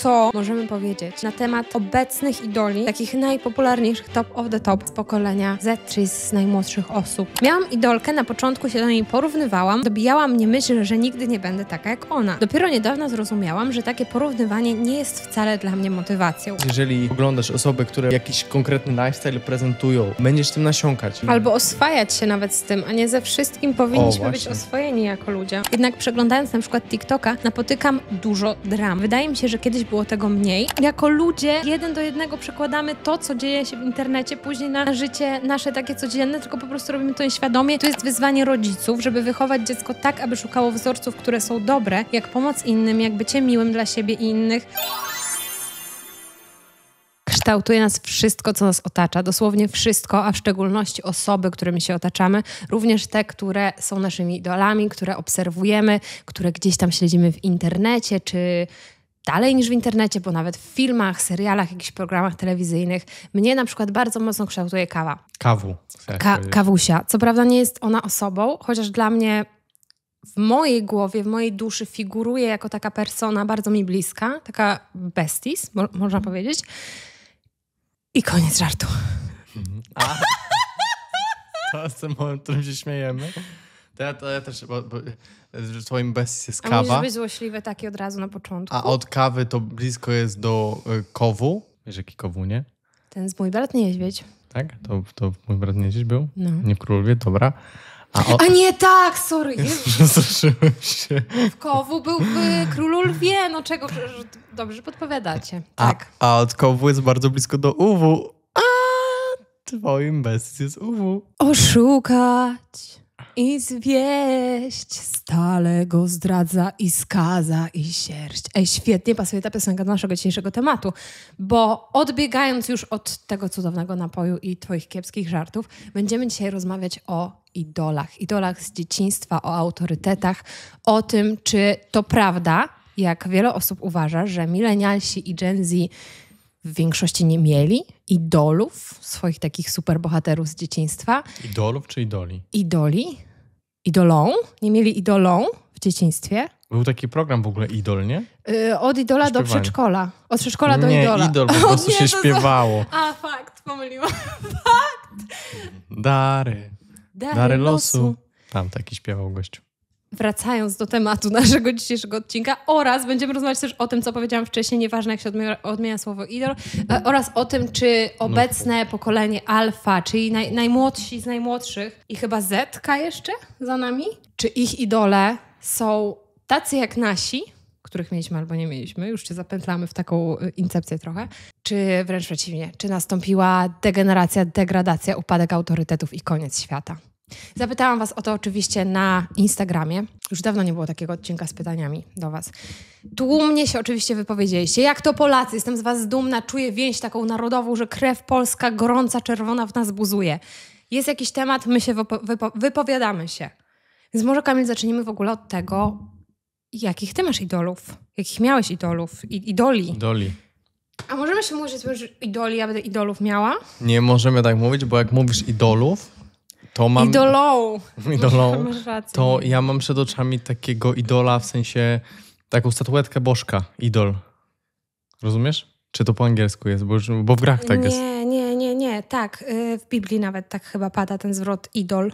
co możemy powiedzieć na temat obecnych idoli, takich najpopularniejszych top of the top z pokolenia Z, czyli z najmłodszych osób. Miałam idolkę, na początku się do niej porównywałam, dobijała mnie myśl, że nigdy nie będę taka jak ona. Dopiero niedawno zrozumiałam, że takie porównywanie nie jest wcale dla mnie motywacją. Jeżeli oglądasz osoby, które jakiś konkretny lifestyle prezentują, będziesz tym nasiąkać. Albo oswajać się nawet z tym, a nie ze wszystkim powinniśmy o, być oswojeni jako ludzie. Jednak przeglądając na przykład TikToka, napotykam dużo dram. Wydaje mi się, że kiedyś było tego mniej. Jako ludzie jeden do jednego przekładamy to, co dzieje się w internecie, później na życie nasze takie codzienne, tylko po prostu robimy to nieświadomie. To jest wyzwanie rodziców, żeby wychować dziecko tak, aby szukało wzorców, które są dobre, jak pomoc innym, jak bycie miłym dla siebie i innych kształtuje nas wszystko, co nas otacza, dosłownie wszystko, a w szczególności osoby, którymi się otaczamy, również te, które są naszymi idolami, które obserwujemy, które gdzieś tam śledzimy w internecie czy dalej niż w internecie, bo nawet w filmach, serialach, jakichś programach telewizyjnych mnie na przykład bardzo mocno kształtuje kawa. Kawu. Ka kawusia. Co prawda nie jest ona osobą, chociaż dla mnie w mojej głowie, w mojej duszy figuruje jako taka persona bardzo mi bliska, taka bestis, mo można mhm. powiedzieć. I koniec żartu. Mhm. A, to jest ten moment, w którym się śmiejemy. Ja, to ja też, bo, bo że twoim best jest kawa. A musisz być złośliwy taki od razu na początku. A od kawy to blisko jest do y, kowu. Wiesz jaki kowu, nie? Ten z mój brat niedźwiedź. Tak? To, to mój brat niedźwiedź był? No. Nie w Królowie, dobra. A, o... A nie tak, sorry. Zastraszyłem się. W kowu był królul no czego dobrze podpowiadacie. Tak. A, a od kowu jest bardzo blisko do uwu. A twoim bestii jest uwu. Oszukać. I zwieść stale go zdradza i skaza i sierść. Ej, świetnie pasuje ta piosenka do naszego dzisiejszego tematu, bo odbiegając już od tego cudownego napoju i twoich kiepskich żartów, będziemy dzisiaj rozmawiać o idolach. Idolach z dzieciństwa, o autorytetach, o tym, czy to prawda, jak wiele osób uważa, że milenialsi i Gen Z w większości nie mieli idolów, swoich takich superbohaterów z dzieciństwa. Idolów czy idoli? Idoli. Idolą. Nie mieli idolą w dzieciństwie. Był taki program w ogóle Idol, nie? Yy, od Idola do, do przedszkola. Od przedszkola do nie, Idola. Idol, po prostu się śpiewało. A, fakt, pomyliłam. fakt! Dary. Dary, Dary losu. losu. Tam taki śpiewał gościu wracając do tematu naszego dzisiejszego odcinka oraz będziemy rozmawiać też o tym, co powiedziałam wcześniej, nieważne jak się odmienia, odmienia słowo idol, e, oraz o tym, czy obecne no. pokolenie alfa, czyli naj, najmłodsi z najmłodszych i chyba zetka jeszcze za nami, czy ich idole są tacy jak nasi, których mieliśmy albo nie mieliśmy, już się zapętlamy w taką e, incepcję trochę, czy wręcz przeciwnie, czy nastąpiła degeneracja, degradacja, upadek autorytetów i koniec świata? Zapytałam Was o to oczywiście na Instagramie. Już dawno nie było takiego odcinka z pytaniami do Was. Tłumnie się oczywiście wypowiedzieliście. Jak to Polacy? Jestem z Was dumna, czuję więź taką narodową, że krew polska gorąca, czerwona w nas buzuje. Jest jakiś temat, my się wypo wypo wypowiadamy się. Więc może Kamil zacznijmy w ogóle od tego, jakich Ty masz idolów? Jakich miałeś idolów? I idoli? Idoli. A możemy się mówić, że idoli, ja będę idolów miała? Nie możemy tak mówić, bo jak mówisz idolów, to mam... Idolą. Idolą. To ja mam przed oczami takiego idola, w sensie taką statuetkę Bożka, idol. Rozumiesz? Czy to po angielsku jest? Bo, bo w grach tak nie, jest. Nie, nie, nie, nie. Tak, y, w Biblii nawet tak chyba pada ten zwrot idol.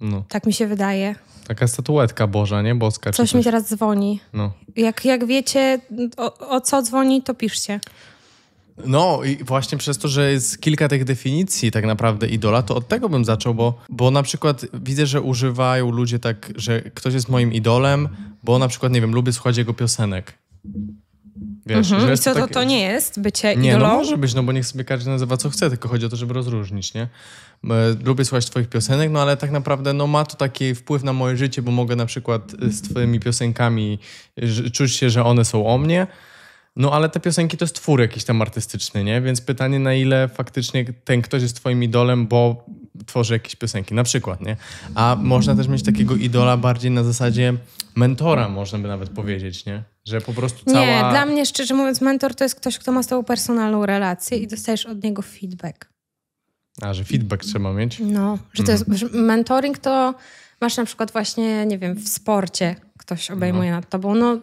No. Tak mi się wydaje. Taka statuetka Boża, nie? Boska. Coś, coś. mi teraz dzwoni. No. Jak, jak wiecie o, o co dzwoni, to piszcie. No i właśnie przez to, że jest kilka tych definicji tak naprawdę idola, to od tego bym zaczął, bo, bo na przykład widzę, że używają ludzie tak, że ktoś jest moim idolem, bo na przykład, nie wiem, lubię słuchać jego piosenek. Wiesz, mm -hmm. I co to, tak... to nie jest bycie nie, no idolą? Nie, no może być, no bo niech sobie każdy nazywa co chce, tylko chodzi o to, żeby rozróżnić, nie? E, lubię słuchać twoich piosenek, no ale tak naprawdę no, ma to taki wpływ na moje życie, bo mogę na przykład e, z twoimi piosenkami e, czuć się, że one są o mnie, no ale te piosenki to jest twór jakiś tam artystyczny, nie? Więc pytanie na ile faktycznie ten ktoś jest twoim idolem, bo tworzy jakieś piosenki, na przykład, nie? A można też mieć takiego idola bardziej na zasadzie mentora, można by nawet powiedzieć, nie? Że po prostu cała... Nie, dla mnie szczerze mówiąc mentor to jest ktoś, kto ma z tobą personalną relację i dostajesz od niego feedback. A, że feedback trzeba mieć? No, że to jest... Mm. Mentoring to masz na przykład właśnie, nie wiem, w sporcie ktoś obejmuje no. nad tobą, no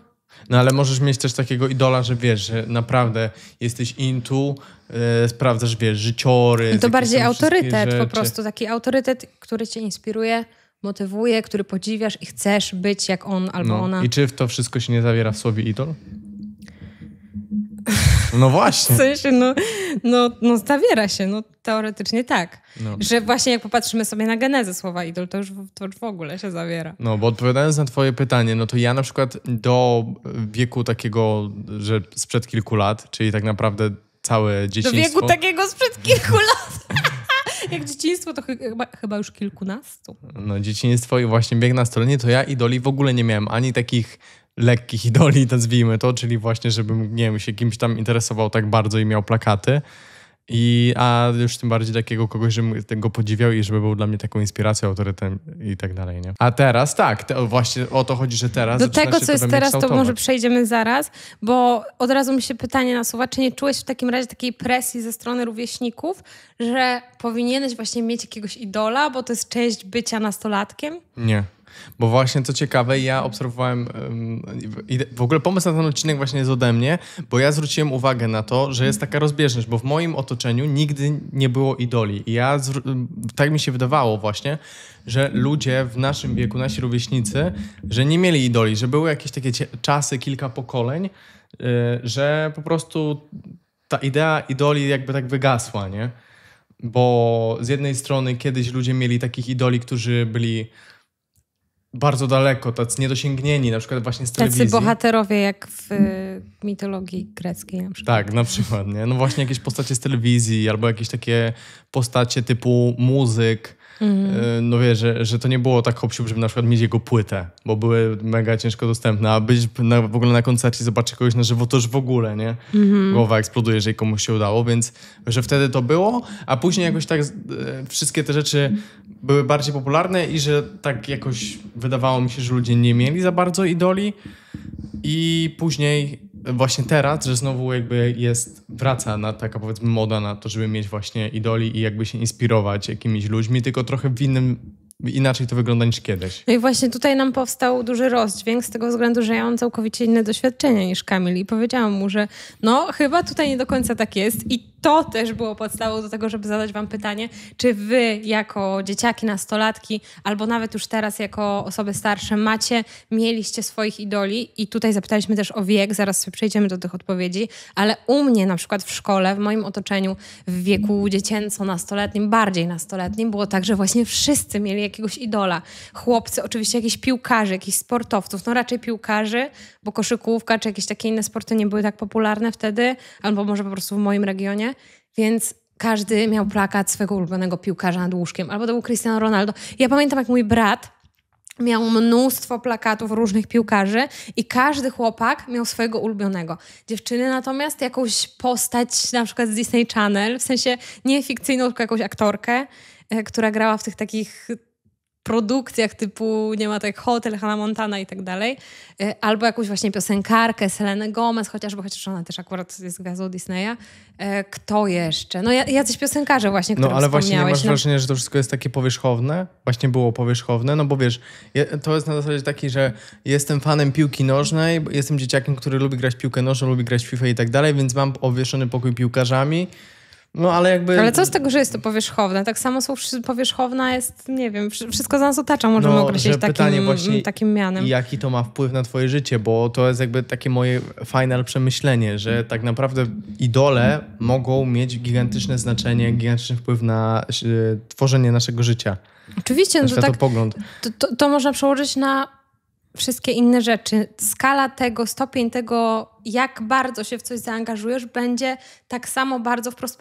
no ale możesz mieć też takiego idola, że wiesz, że naprawdę jesteś intu, yy, e, sprawdzasz, wiesz, życiory. I no to bardziej autorytet, po prostu taki autorytet, który cię inspiruje, motywuje, który podziwiasz i chcesz być jak on albo no. ona. I czy w to wszystko się nie zawiera w słowie idol? No właśnie. W sensie, no, no, no zawiera się, no teoretycznie tak. No. Że właśnie jak popatrzymy sobie na genezę słowa idol, to już, to już w ogóle się zawiera. No, bo odpowiadając na twoje pytanie, no to ja na przykład do wieku takiego, że sprzed kilku lat, czyli tak naprawdę całe dzieciństwo... Do wieku takiego sprzed kilku lat! Jak dzieciństwo, to chyba, chyba, już kilkunastu. No, dzieciństwo i właśnie bieg na stronie, to ja idoli w ogóle nie miałem ani takich lekkich idoli, nazwijmy to, czyli właśnie, żebym, nie wiem, się kimś tam interesował tak bardzo i miał plakaty. I, a już tym bardziej takiego kogoś, żebym tego podziwiał i żeby był dla mnie taką inspiracją, autorytetem i tak dalej, nie? A teraz tak, te, właśnie o to chodzi, że teraz. Do tego, co jest teraz, to może przejdziemy zaraz, bo od razu mi się pytanie nasuwa, czy nie czułeś w takim razie takiej presji ze strony rówieśników, że powinieneś właśnie mieć jakiegoś idola, bo to jest część bycia nastolatkiem? Nie. Bo właśnie co ciekawe, ja obserwowałem w ogóle pomysł na ten odcinek właśnie jest ode mnie, bo ja zwróciłem uwagę na to, że jest taka rozbieżność, bo w moim otoczeniu nigdy nie było idoli. I ja tak mi się wydawało właśnie, że ludzie w naszym wieku, nasi rówieśnicy, że nie mieli idoli, że były jakieś takie czasy, kilka pokoleń, e, że po prostu ta idea idoli jakby tak wygasła, nie? Bo z jednej strony kiedyś ludzie mieli takich idoli, którzy byli bardzo daleko, tacy niedosięgnieni, na przykład właśnie z telewizji. Tacy bohaterowie jak w y, mitologii greckiej na przykład. Tak, na przykład, nie? No właśnie jakieś postacie z telewizji albo jakieś takie postacie typu muzyk, Mm. No wiesz, że, że to nie było tak hopsiu, żeby na przykład mieć jego płytę, bo były mega ciężko dostępne, a być na, w ogóle na koncercie zobaczyć kogoś na żywo, to już w ogóle, nie? Mm. Głowa eksploduje, jeżeli komuś się udało, więc że wtedy to było, a później jakoś tak e, wszystkie te rzeczy były bardziej popularne i że tak jakoś wydawało mi się, że ludzie nie mieli za bardzo idoli i później właśnie teraz, że znowu jakby jest, wraca na taka powiedzmy moda na to, żeby mieć właśnie idoli i jakby się inspirować jakimiś ludźmi, tylko trochę w innym inaczej to wygląda niż kiedyś. No i właśnie tutaj nam powstał duży rozdźwięk z tego względu, że ja mam całkowicie inne doświadczenia niż Kamil i powiedziałam mu, że no chyba tutaj nie do końca tak jest i to też było podstawą do tego, żeby zadać Wam pytanie, czy Wy jako dzieciaki, nastolatki, albo nawet już teraz jako osoby starsze macie, mieliście swoich idoli i tutaj zapytaliśmy też o wiek, zaraz przejdziemy do tych odpowiedzi, ale u mnie na przykład w szkole, w moim otoczeniu w wieku dziecięco-nastoletnim, bardziej nastoletnim, było tak, że właśnie wszyscy mieli jakiegoś idola. Chłopcy, oczywiście jakieś piłkarzy, jakichś sportowców, no raczej piłkarzy, bo koszykówka czy jakieś takie inne sporty nie były tak popularne wtedy, albo może po prostu w moim regionie, więc każdy miał plakat swojego ulubionego piłkarza nad łóżkiem. Albo to był Cristiano Ronaldo. Ja pamiętam, jak mój brat miał mnóstwo plakatów różnych piłkarzy i każdy chłopak miał swojego ulubionego. Dziewczyny natomiast jakąś postać na przykład z Disney Channel, w sensie nie fikcyjną, tylko jakąś aktorkę, e, która grała w tych takich produkcjach typu, nie ma tak Hotel, Hannah Montana i tak dalej, e, albo jakąś właśnie piosenkarkę, Selenę Gomez chociażby, chociaż ona też akurat jest gazu Disneya. E, kto jeszcze? No jacyś piosenkarze właśnie, No ale właśnie masz no... że to wszystko jest takie powierzchowne? Właśnie było powierzchowne? No bo wiesz, to jest na zasadzie taki że jestem fanem piłki nożnej, jestem dzieciakiem, który lubi grać piłkę nożną, lubi grać FIFA i tak dalej, więc mam obwieszony pokój piłkarzami, no, ale jakby... Ale co z tego, że jest to powierzchowne? Tak samo słów powierzchowna jest, nie wiem, wszystko za nas otacza, możemy no, określić takim, właśnie, takim mianem. Jaki to ma wpływ na twoje życie, bo to jest jakby takie moje final przemyślenie, że tak naprawdę idole mogą mieć gigantyczne znaczenie, gigantyczny wpływ na e, tworzenie naszego życia. Oczywiście, no to tak, to, to, to można przełożyć na wszystkie inne rzeczy, skala tego, stopień tego, jak bardzo się w coś zaangażujesz, będzie tak samo bardzo wprost,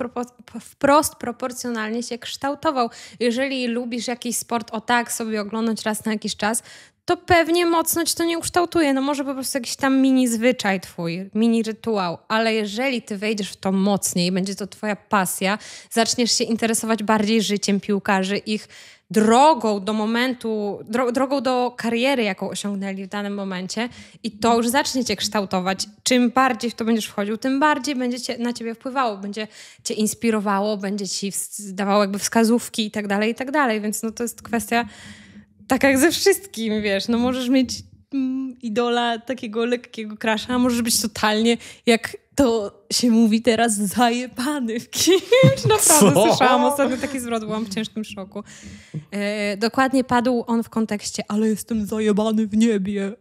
wprost proporcjonalnie się kształtował. Jeżeli lubisz jakiś sport, o tak, sobie oglądać raz na jakiś czas, to pewnie mocno ci to nie ukształtuje. No może po prostu jakiś tam mini zwyczaj twój, mini rytuał, ale jeżeli ty wejdziesz w to mocniej, będzie to twoja pasja, zaczniesz się interesować bardziej życiem piłkarzy, ich drogą do momentu, drogą do kariery, jaką osiągnęli w danym momencie i to już zacznie cię kształtować. Czym bardziej w to będziesz wchodził, tym bardziej będzie cię, na ciebie wpływało, będzie cię inspirowało, będzie ci dawało jakby wskazówki i tak dalej, i tak dalej, więc no to jest kwestia tak jak ze wszystkim, wiesz, no możesz mieć mm, idola takiego lekkiego krasza, możesz być totalnie jak to się mówi teraz zajebany w kimś. Naprawdę Co? słyszałam ostatnio taki zwrot, byłam w ciężkim szoku. E, dokładnie padł on w kontekście, ale jestem zajebany w niebie.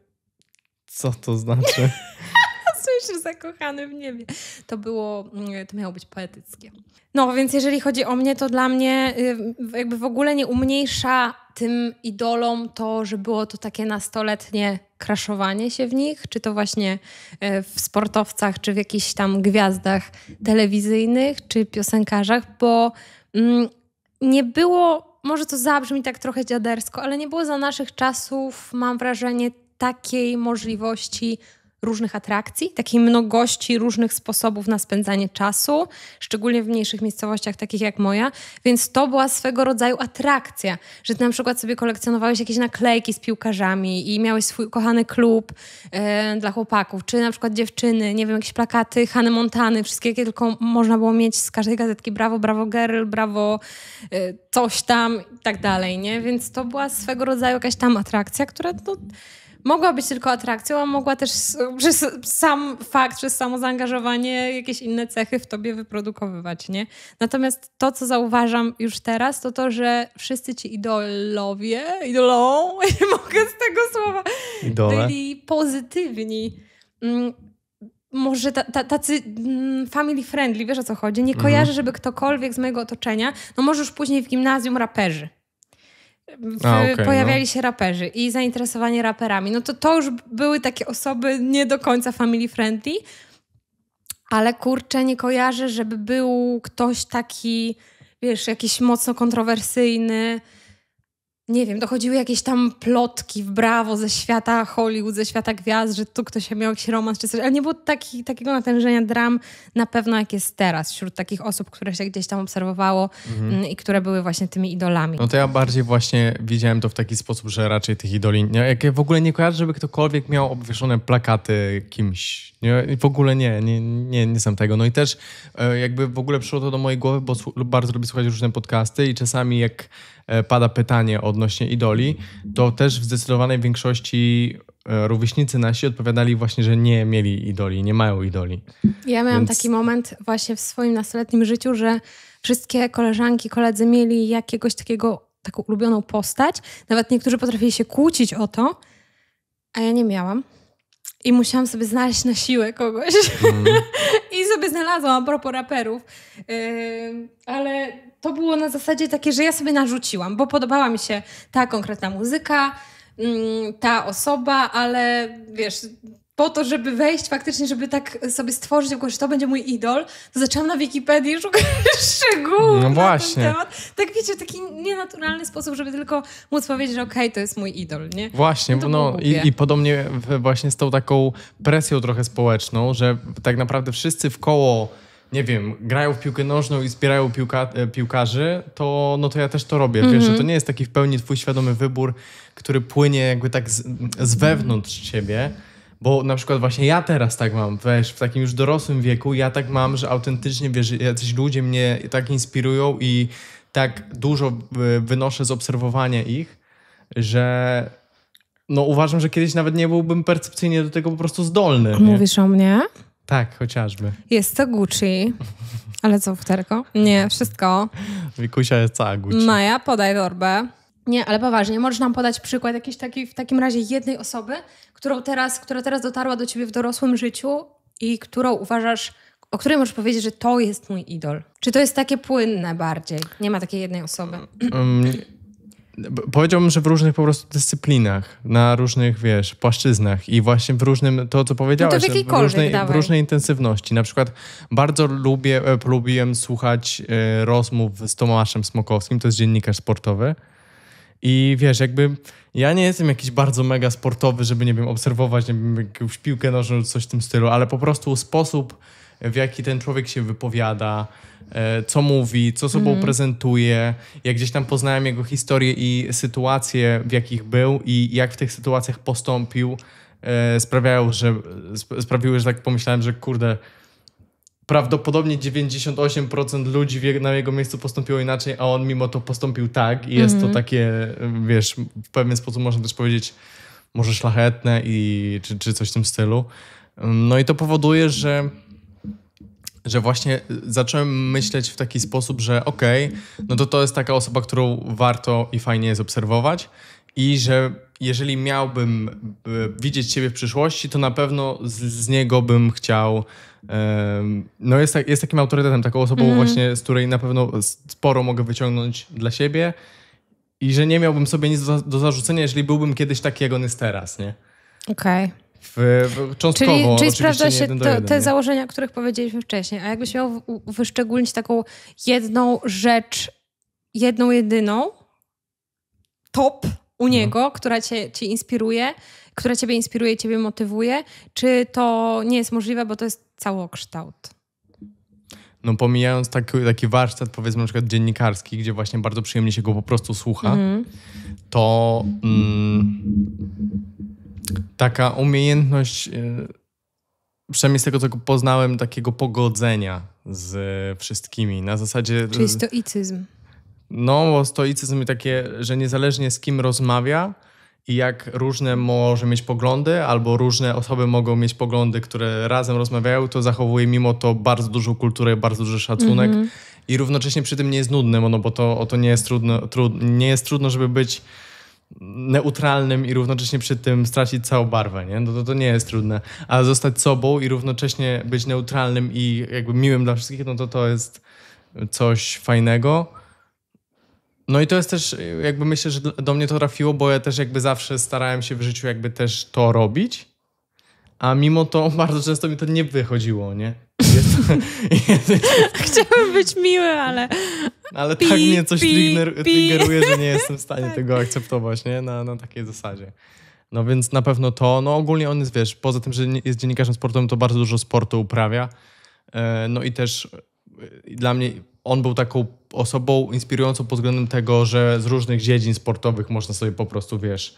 Co to znaczy? Słyszę zakochany w niebie. To było, mm, to miało być poetyckie. No, więc jeżeli chodzi o mnie, to dla mnie y, jakby w ogóle nie umniejsza tym idolom to, że było to takie nastoletnie kraszowanie się w nich, czy to właśnie e, w sportowcach, czy w jakichś tam gwiazdach telewizyjnych, czy piosenkarzach, bo mm, nie było, może to zabrzmi tak trochę dziadersko, ale nie było za naszych czasów, mam wrażenie, takiej możliwości różnych atrakcji, takiej mnogości różnych sposobów na spędzanie czasu, szczególnie w mniejszych miejscowościach, takich jak moja. Więc to była swego rodzaju atrakcja, że ty na przykład sobie kolekcjonowałeś jakieś naklejki z piłkarzami i miałeś swój kochany klub e, dla chłopaków, czy na przykład dziewczyny, nie wiem, jakieś plakaty Hany Montany, wszystkie jakie tylko można było mieć z każdej gazetki, brawo, brawo girl, brawo e, coś tam i tak dalej, nie? Więc to była swego rodzaju jakaś tam atrakcja, która no, mogła być tylko atrakcją, a mogła też przez sam fakt, przez samo zaangażowanie jakieś inne cechy w tobie wyprodukowywać, nie? Natomiast to, co zauważam już teraz, to to, że wszyscy ci idolowie, idolą, nie mogę z tego słowa, Idole. byli pozytywni. Mm, może tacy mm, family friendly, wiesz o co chodzi? Nie mhm. kojarzę, żeby ktokolwiek z mojego otoczenia, no może już później w gimnazjum raperzy a, okay, pojawiali no. się raperzy i zainteresowanie raperami. No to to już były takie osoby nie do końca family friendly, ale kurczę, nie kojarzę, żeby był ktoś taki, wiesz, jakiś mocno kontrowersyjny nie wiem, dochodziły jakieś tam plotki w brawo ze świata Hollywood, ze świata gwiazd, że tu ktoś miał jakiś romans czy coś, ale nie było taki, takiego natężenia dram na pewno jak jest teraz wśród takich osób, które się gdzieś tam obserwowało mhm. Mm, i które były właśnie tymi idolami. No to ja bardziej właśnie widziałem to w taki sposób, że raczej tych idoli, nie, jak ja w ogóle nie kojarzę, żeby ktokolwiek miał obwieszone plakaty kimś, nie, w ogóle nie, nie, nie, nie tego. No i też e, jakby w ogóle przyszło to do mojej głowy, bo bardzo lubię słuchać różne podcasty i czasami jak E, pada pytanie odnośnie idoli, to też w zdecydowanej większości e, rówieśnicy nasi odpowiadali właśnie, że nie mieli idoli, nie mają idoli. Ja miałam Więc... taki moment właśnie w swoim nastoletnim życiu, że wszystkie koleżanki, koledzy mieli jakiegoś takiego, taką ulubioną postać. Nawet niektórzy potrafili się kłócić o to, a ja nie miałam. I musiałam sobie znaleźć na siłę kogoś. Mm. I sobie znalazłam a propos raperów. Yy, ale to było na zasadzie takie, że ja sobie narzuciłam, bo podobała mi się ta konkretna muzyka, mm, ta osoba, ale wiesz, po to, żeby wejść faktycznie, żeby tak sobie stworzyć że to będzie mój idol, to zaczęłam na Wikipedii szukać szczegółów no właśnie. na ten temat. Tak wiecie, taki nienaturalny sposób, żeby tylko móc powiedzieć, że okej, okay, to jest mój idol, nie? Właśnie, no, no i, i, podobnie właśnie z tą taką presją trochę społeczną, że tak naprawdę wszyscy w koło nie wiem, grają w piłkę nożną i wspierają piłka, e, piłkarzy, to, no to ja też to robię. Mm -hmm. Wiesz, że mhm. to nie jest taki w pełni twój świadomy wybór, który płynie jakby tak z, z wewnątrz ciebie. Bo na przykład właśnie ja teraz tak mam, wiesz, w takim już dorosłym wieku, ja tak mam, że autentycznie, wiesz, jacyś ludzie mnie tak inspirują i tak dużo e, wynoszę z obserwowania ich, że no uważam, że kiedyś nawet nie byłbym percepcyjnie do tego po prostu zdolny. Mówisz nie? o mnie? Tak, chociażby. Jest to Gucci. Ale co, futerko? Nie, wszystko. Wikusia jest cała Gucci. Maja, podaj torbę. Nie, ale poważnie, możesz nam podać przykład jakiejś takiej, w takim razie jednej osoby, którą teraz, która teraz dotarła do ciebie w dorosłym życiu i którą uważasz, o której możesz powiedzieć, że to jest mój idol? Czy to jest takie płynne bardziej? Nie ma takiej jednej osoby powiedziałbym, że w różnych po prostu dyscyplinach, na różnych, wiesz, płaszczyznach i właśnie w różnym, to co powiedziałeś, no to w, w, różnej, w różnej intensywności. Na przykład bardzo lubię, e, lubiłem słuchać e, rozmów z Tomaszem Smokowskim, to jest dziennikarz sportowy. I wiesz, jakby ja nie jestem jakiś bardzo mega sportowy, żeby, nie wiem, obserwować nie wiem, jakąś piłkę nożną coś w tym stylu, ale po prostu sposób w jaki ten człowiek się wypowiada, e, co mówi, co sobą mm. prezentuje. Ja gdzieś tam poznałem jego historię i sytuacje, w jakich był i jak w tych sytuacjach postąpił, e, sprawiają, że, sprawiły, że tak pomyślałem, że kurde, prawdopodobnie 98% ludzi na jego miejscu postąpiło inaczej, a on mimo to postąpił tak i jest mm to mhm. takie, wiesz, w pewien sposób można też powiedzieć, może szlachetne i, czy, czy coś w tym stylu. No i to powoduje, że że właśnie y, zacząłem myśleć w taki sposób, że okej, okay, no to to jest taka osoba, którą warto i fajnie jest obserwować i że jeżeli miałbym y, widzieć ciebie w przyszłości, to na pewno z, z niego bym chciał. no jest, jest takim autorytetem, taką osobą mm. właśnie, z której na pewno sporo mogę wyciągnąć dla siebie i że nie miałbym sobie nic do, do zarzucenia, jeżeli byłbym kiedyś taki, jak on jest teraz, nie? Okej. Okay. W, w, cząstkowo, czyli, czyli sprawdza się to, jeden, te nie? założenia, o których powiedzieliśmy wcześniej. A jakbyś miał wyszczególnić taką jedną rzecz, jedną jedyną, top u mhm. niego, mhm. która cię, cię inspiruje, która ciebie inspiruje, ciebie motywuje, czy to nie jest możliwe, bo to jest całokształt? No pomijając taki, taki warsztat, powiedzmy na przykład dziennikarski, gdzie właśnie bardzo przyjemnie się go po prostu słucha, mhm. to... Mm, taka umiejętność, y, przynajmniej z tego, co poznałem, takiego pogodzenia z y, wszystkimi. Na zasadzie. Y, Czyli stoicyzm. No, bo stoicyzm jest takie, że niezależnie z kim rozmawia i jak różne może mieć poglądy, albo różne osoby mogą mieć poglądy, które razem rozmawiają, to zachowuje mimo to bardzo dużą kulturę, bardzo duży szacunek. Mm -hmm. I równocześnie przy tym nie jest nudny, no bo to, o to nie jest trudno, trud, nie jest trudno żeby być neutralnym i równocześnie przy tym stracić całą barwę, nie? No to, to nie jest trudne. Ale zostać sobą i równocześnie być neutralnym i jakby miłym dla wszystkich, no to to jest coś fajnego. No i to jest też, jakby myślę, że do mnie to trafiło, bo ja też jakby zawsze starałem się w życiu jakby też to robić, a mimo to bardzo często mi to nie wychodziło, nie? Jest, być miły, ale... Ale pi, tak mnie coś pi, pi. że nie jestem w stanie tak. tego akceptować, nie? Na, na takiej zasadzie. No więc na pewno to, no ogólnie on jest, wiesz, poza tym, że jest dziennikarzem sportowym, to bardzo dużo sportu uprawia. E, no i też e, dla mnie on był taką osobą inspirującą pod względem tego, że z różnych dziedzin sportowych można sobie po prostu, wiesz,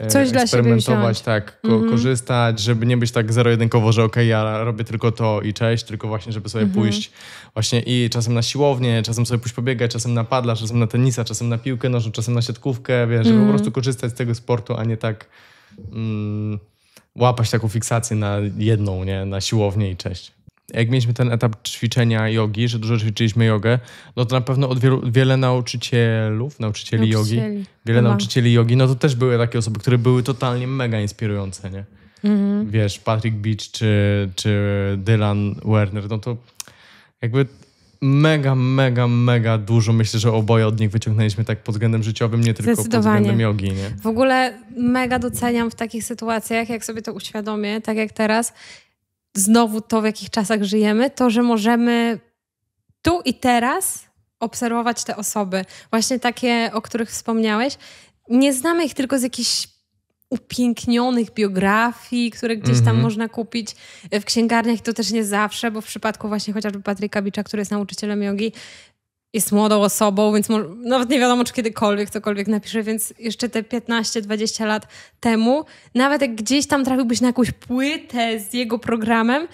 E, Coś eksperymentować, tak, ko mm -hmm. korzystać, żeby nie być tak zero-jedynkowo, że okej, okay, ja robię tylko to i cześć, tylko właśnie, żeby sobie mm -hmm. pójść właśnie i czasem na siłownię, czasem sobie pójść pobiegać, czasem na padla, czasem na tenisa, czasem na piłkę nożną, czasem na siatkówkę, wiesz, mm -hmm. żeby po mhm. prostu korzystać z tego sportu, a nie tak mm, łapać taką fiksację na jedną, nie, na siłownię i cześć jak mieliśmy ten etap ćwiczenia jogi, że dużo ćwiczyliśmy jogę, no to na pewno od wielu, wiele nauczycielów, nauczycieli, nauczycieli. jogi, wiele nauczycieli jogi, no to też były takie osoby, które były totalnie mega inspirujące, nie? Mhm. Wiesz, Patrick Beach czy, czy Dylan Werner, no to jakby mega, mega, mega dużo. Myślę, że oboje od nich wyciągnęliśmy tak pod względem życiowym, nie tylko pod względem jogi. Nie? W ogóle mega doceniam w takich sytuacjach, jak sobie to uświadomię, tak jak teraz, znowu to, w jakich czasach żyjemy, to, że możemy tu i teraz obserwować te osoby, właśnie takie, o których wspomniałeś. Nie znamy ich tylko z jakichś upięknionych biografii, które gdzieś tam mm -hmm. można kupić w księgarniach i to też nie zawsze, bo w przypadku właśnie chociażby Patryka Bicza, który jest nauczycielem jogi, jest młodą osobą, więc może, nawet nie wiadomo, czy kiedykolwiek cokolwiek napisze, więc jeszcze te 15-20 lat temu, nawet jak gdzieś tam trafiłbyś na jakąś płytę z jego programem,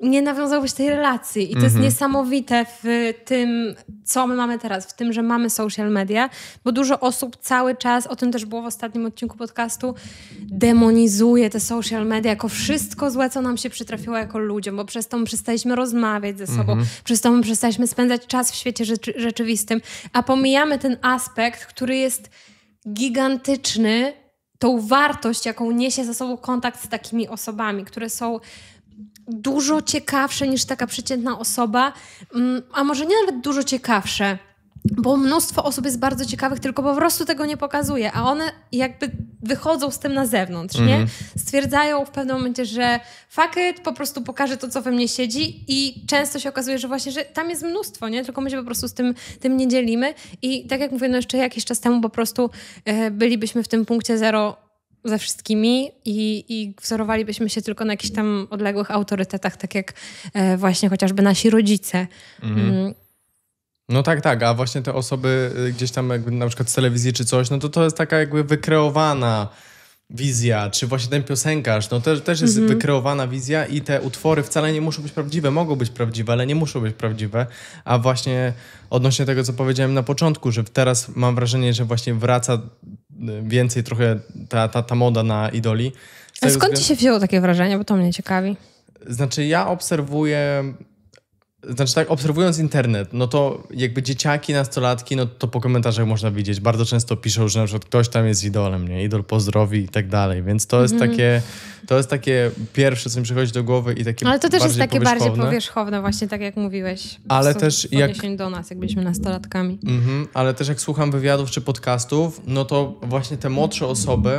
nie nawiązałbyś tej relacji. I to jest mhm. niesamowite w tym, co my mamy teraz, w tym, że mamy social media, bo dużo osób cały czas, o tym też było w ostatnim odcinku podcastu, demonizuje te social media jako wszystko złe, co nam się przytrafiło jako ludziom, bo przez to my przestaliśmy rozmawiać ze sobą, mhm. przez to my przestaliśmy spędzać czas w świecie rzeczy, rzeczywistym, a pomijamy ten aspekt, który jest gigantyczny, tą wartość, jaką niesie ze sobą kontakt z takimi osobami, które są dużo ciekawsze niż taka przeciętna osoba, mm, a może nie nawet dużo ciekawsze, bo mnóstwo osób jest bardzo ciekawych, tylko po prostu tego nie pokazuje, a one jakby wychodzą z tym na zewnątrz, nie? Mhm. Stwierdzają w pewnym momencie, że fakiet po prostu pokażę to, co we mnie siedzi i często się okazuje, że właśnie, że tam jest mnóstwo, nie? Tylko my się po prostu z tym, tym nie dzielimy i tak jak mówię, no jeszcze jakiś czas temu po prostu e, bylibyśmy w tym punkcie zero ze wszystkimi i, i wzorowalibyśmy się tylko na jakichś tam odległych autorytetach, tak jak e, właśnie chociażby nasi rodzice. Mhm. Mm. No tak, tak, a właśnie te osoby y, gdzieś tam jakby na przykład z telewizji czy coś, no to to jest taka jakby wykreowana wizja, czy właśnie ten piosenkarz, no też, też jest mhm. wykreowana wizja i te utwory wcale nie muszą być prawdziwe, mogą być prawdziwe, ale nie muszą być prawdziwe, a właśnie odnośnie tego, co powiedziałem na początku, że teraz mam wrażenie, że właśnie wraca Y, więcej trochę ta, ta, ta moda na idoli. A skąd ci się wzięło takie wrażenie, bo to mnie ciekawi? Znaczy ja obserwuję znaczy tak, obserwując internet, no to jakby dzieciaki, nastolatki, no to po komentarzach można widzieć. Bardzo często piszą, że na przykład ktoś tam jest idolem, nie? Idol pozdrowi i tak dalej, więc to jest mm. takie, to jest takie pierwsze, co mi przychodzi do głowy i takie Ale to też jest takie powierzchowne. bardziej powierzchowne, właśnie tak jak mówiłeś. Ale też jak... do nas, jak byliśmy nastolatkami. Mm-hmm, ale też jak słucham wywiadów czy podcastów, no to właśnie te młodsze osoby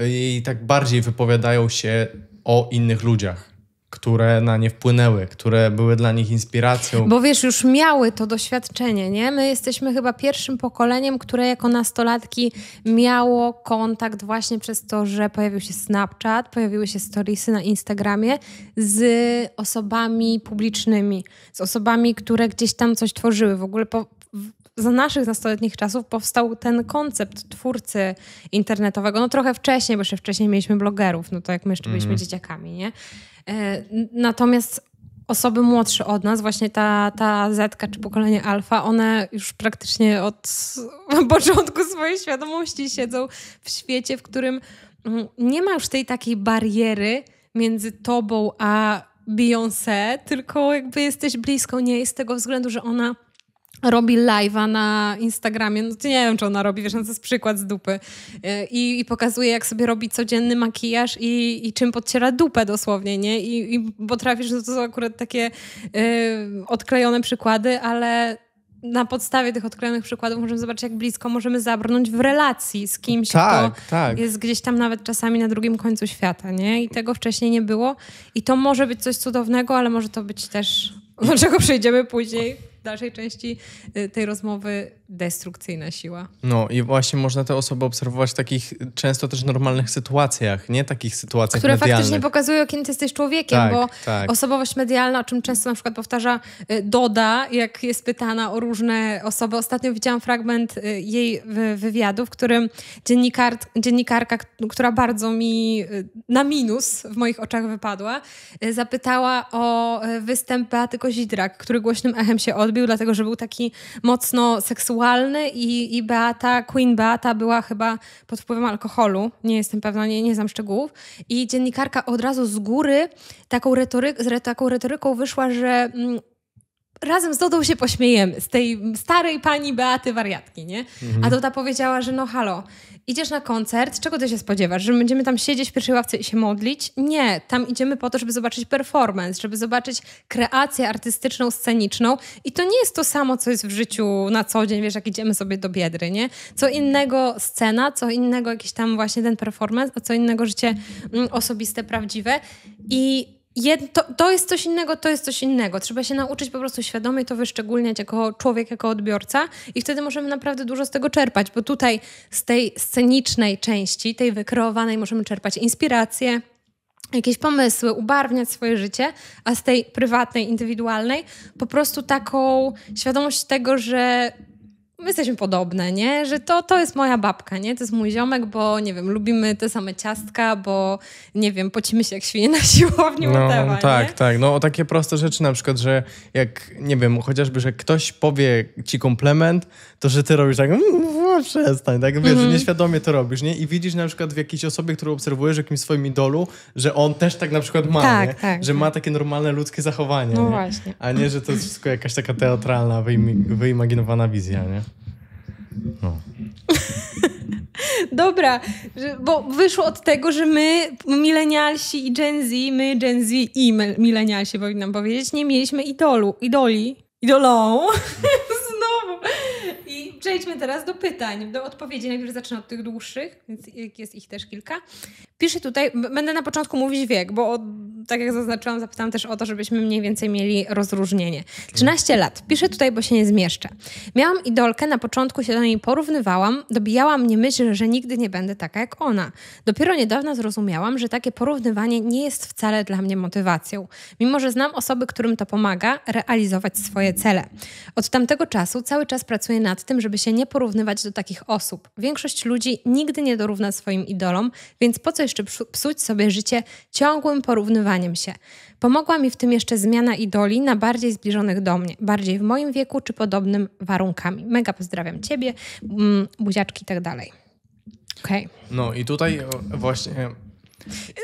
y, i tak bardziej wypowiadają się o innych ludziach które na nie wpłynęły, które były dla nich inspiracją. Bo wiesz, już miały to doświadczenie, nie? My jesteśmy chyba pierwszym pokoleniem, które jako nastolatki miało kontakt właśnie przez to, że pojawił się Snapchat, pojawiły się storiesy na Instagramie z osobami publicznymi, z osobami, które gdzieś tam coś tworzyły. W ogóle po, za naszych nastoletnich czasów powstał ten koncept twórcy internetowego. No trochę wcześniej, bo jeszcze wcześniej mieliśmy blogerów, no to jak my jeszcze byliśmy mm. dzieciakami, nie? E, natomiast osoby młodsze od nas, właśnie ta, ta Zetka czy pokolenie alfa, one już praktycznie od początku swojej świadomości siedzą w świecie, w którym mm, nie ma już tej takiej bariery między tobą a Beyoncé, tylko jakby jesteś blisko niej z tego względu, że ona robi live'a na Instagramie, no to nie wiem, czy ona robi, wiesz, no to jest przykład z dupy. E, I, I, pokazuje, jak sobie robi codzienny makijaż i, i czym podciera dupę dosłownie, nie? I, i potrafisz, no to są akurat takie y, odklejone przykłady, ale na podstawie tych odklejonych przykładów możemy zobaczyć, jak blisko możemy zabrnąć w relacji z kimś, tak, kto tak. jest gdzieś tam nawet czasami na drugim końcu świata, nie? I tego wcześniej nie było. I to może być coś cudownego, ale może to być też... Do czego przejdziemy później dalszej części y, tej rozmowy destrukcyjna siła. No i właśnie można te osoby obserwować w takich często też normalnych sytuacjach, nie takich sytuacjach Które medialnych. faktycznie pokazują, kim ty jesteś człowiekiem, tak, bo tak. osobowość medialna, o czym często na przykład powtarza y, Doda, jak jest pytana o różne osoby. Ostatnio widziałam fragment y, jej wywiadu, w którym dziennikar, dziennikarka, która bardzo mi na minus w moich oczach wypadła, zapytała o występ Beaty Kozidrak, który głośnym echem się odbył odbił, dlatego że był taki mocno seksualny i, i Beata, Queen Beata była chyba pod wpływem alkoholu, nie jestem pewna, nie, nie znam szczegółów. I dziennikarka od razu z góry taką, retoryk, taką retoryką wyszła, że... Mm, razem z Dodą się pośmiejemy, z tej starej pani Beaty wariatki, nie? Mhm. A Doda powiedziała, że no halo, Idziesz na koncert, czego ty się spodziewasz? Że będziemy tam siedzieć w pierwszej ławce i się modlić? Nie, tam idziemy po to, żeby zobaczyć performance, żeby zobaczyć kreację artystyczną, sceniczną i to nie jest to samo, co jest w życiu na co dzień, wiesz, jak idziemy sobie do Biedry, nie? Co innego scena, co innego jakiś tam właśnie ten performance, a co innego życie mm, osobiste, prawdziwe i Jed, to, to, jest coś innego, to jest coś innego. Trzeba się nauczyć po prostu świadomie to wyszczególniać jako człowiek, jako odbiorca i wtedy możemy naprawdę dużo z tego czerpać, bo tutaj z tej scenicznej części, tej wykreowanej możemy czerpać inspiracje, jakieś pomysły, ubarwniać swoje życie, a z tej prywatnej, indywidualnej po prostu taką świadomość tego, że my jesteśmy podobne, nie? Że to, to jest moja babka, nie? To jest mój ziomek, bo nie wiem, lubimy te same ciastka, bo nie wiem, pocimy się jak świnie na siłowni, no, whatever, Tak, nie? tak. tak. No takie proste rzeczy na przykład, że jak, nie wiem, chociażby, że ktoś powie ci komplement, to że ty robisz tak, mmm, przestań, tak, wiesz, mm -hmm. że nieświadomie to robisz, nie? I widzisz na przykład w jakiejś osobie, którą obserwujesz, jakimś swoim idolu, że on też tak na przykład ma, tak, nie? Tak, że ma takie normalne ludzkie zachowanie. No nie? właśnie. A nie, że to jest wszystko jakaś taka teatralna, wyimaginowana wizja, nie? No. Dobra, bo wyszło od tego, że my, milenialsi i Gen Z, my Gen Z i milenialsi powinnam powiedzieć, nie mieliśmy idolu, idoli, idolą, znowu, przejdźmy teraz do pytań, do odpowiedzi. Najpierw zacznę od tych dłuższych, więc jest ich też kilka. Piszę tutaj, będę na początku mówić wiek, bo od, tak jak zaznaczyłam, zapytałam też o to, żebyśmy mniej więcej mieli rozróżnienie. 13 lat. Piszę tutaj, bo się nie zmieszczę. Miałam idolkę, na początku się do niej porównywałam, dobijała mnie myśl, że nigdy nie będę taka jak ona. Dopiero niedawno zrozumiałam, że takie porównywanie nie jest wcale dla mnie motywacją. Mimo, że znam osoby, którym to pomaga realizować swoje cele. Od tamtego czasu cały czas pracuję nad tym, tym, żeby się nie porównywać do takich osób. Większość ludzi nigdy nie dorówna swoim idolom, więc po co jeszcze psuć sobie życie ciągłym porównywaniem się? Pomogła mi w tym jeszcze zmiana idoli na bardziej zbliżonych do mnie, bardziej w moim wieku czy podobnym warunkami. Mega pozdrawiam Ciebie, mm, buziaczki i tak dalej. Okej. Okay. No i tutaj właśnie...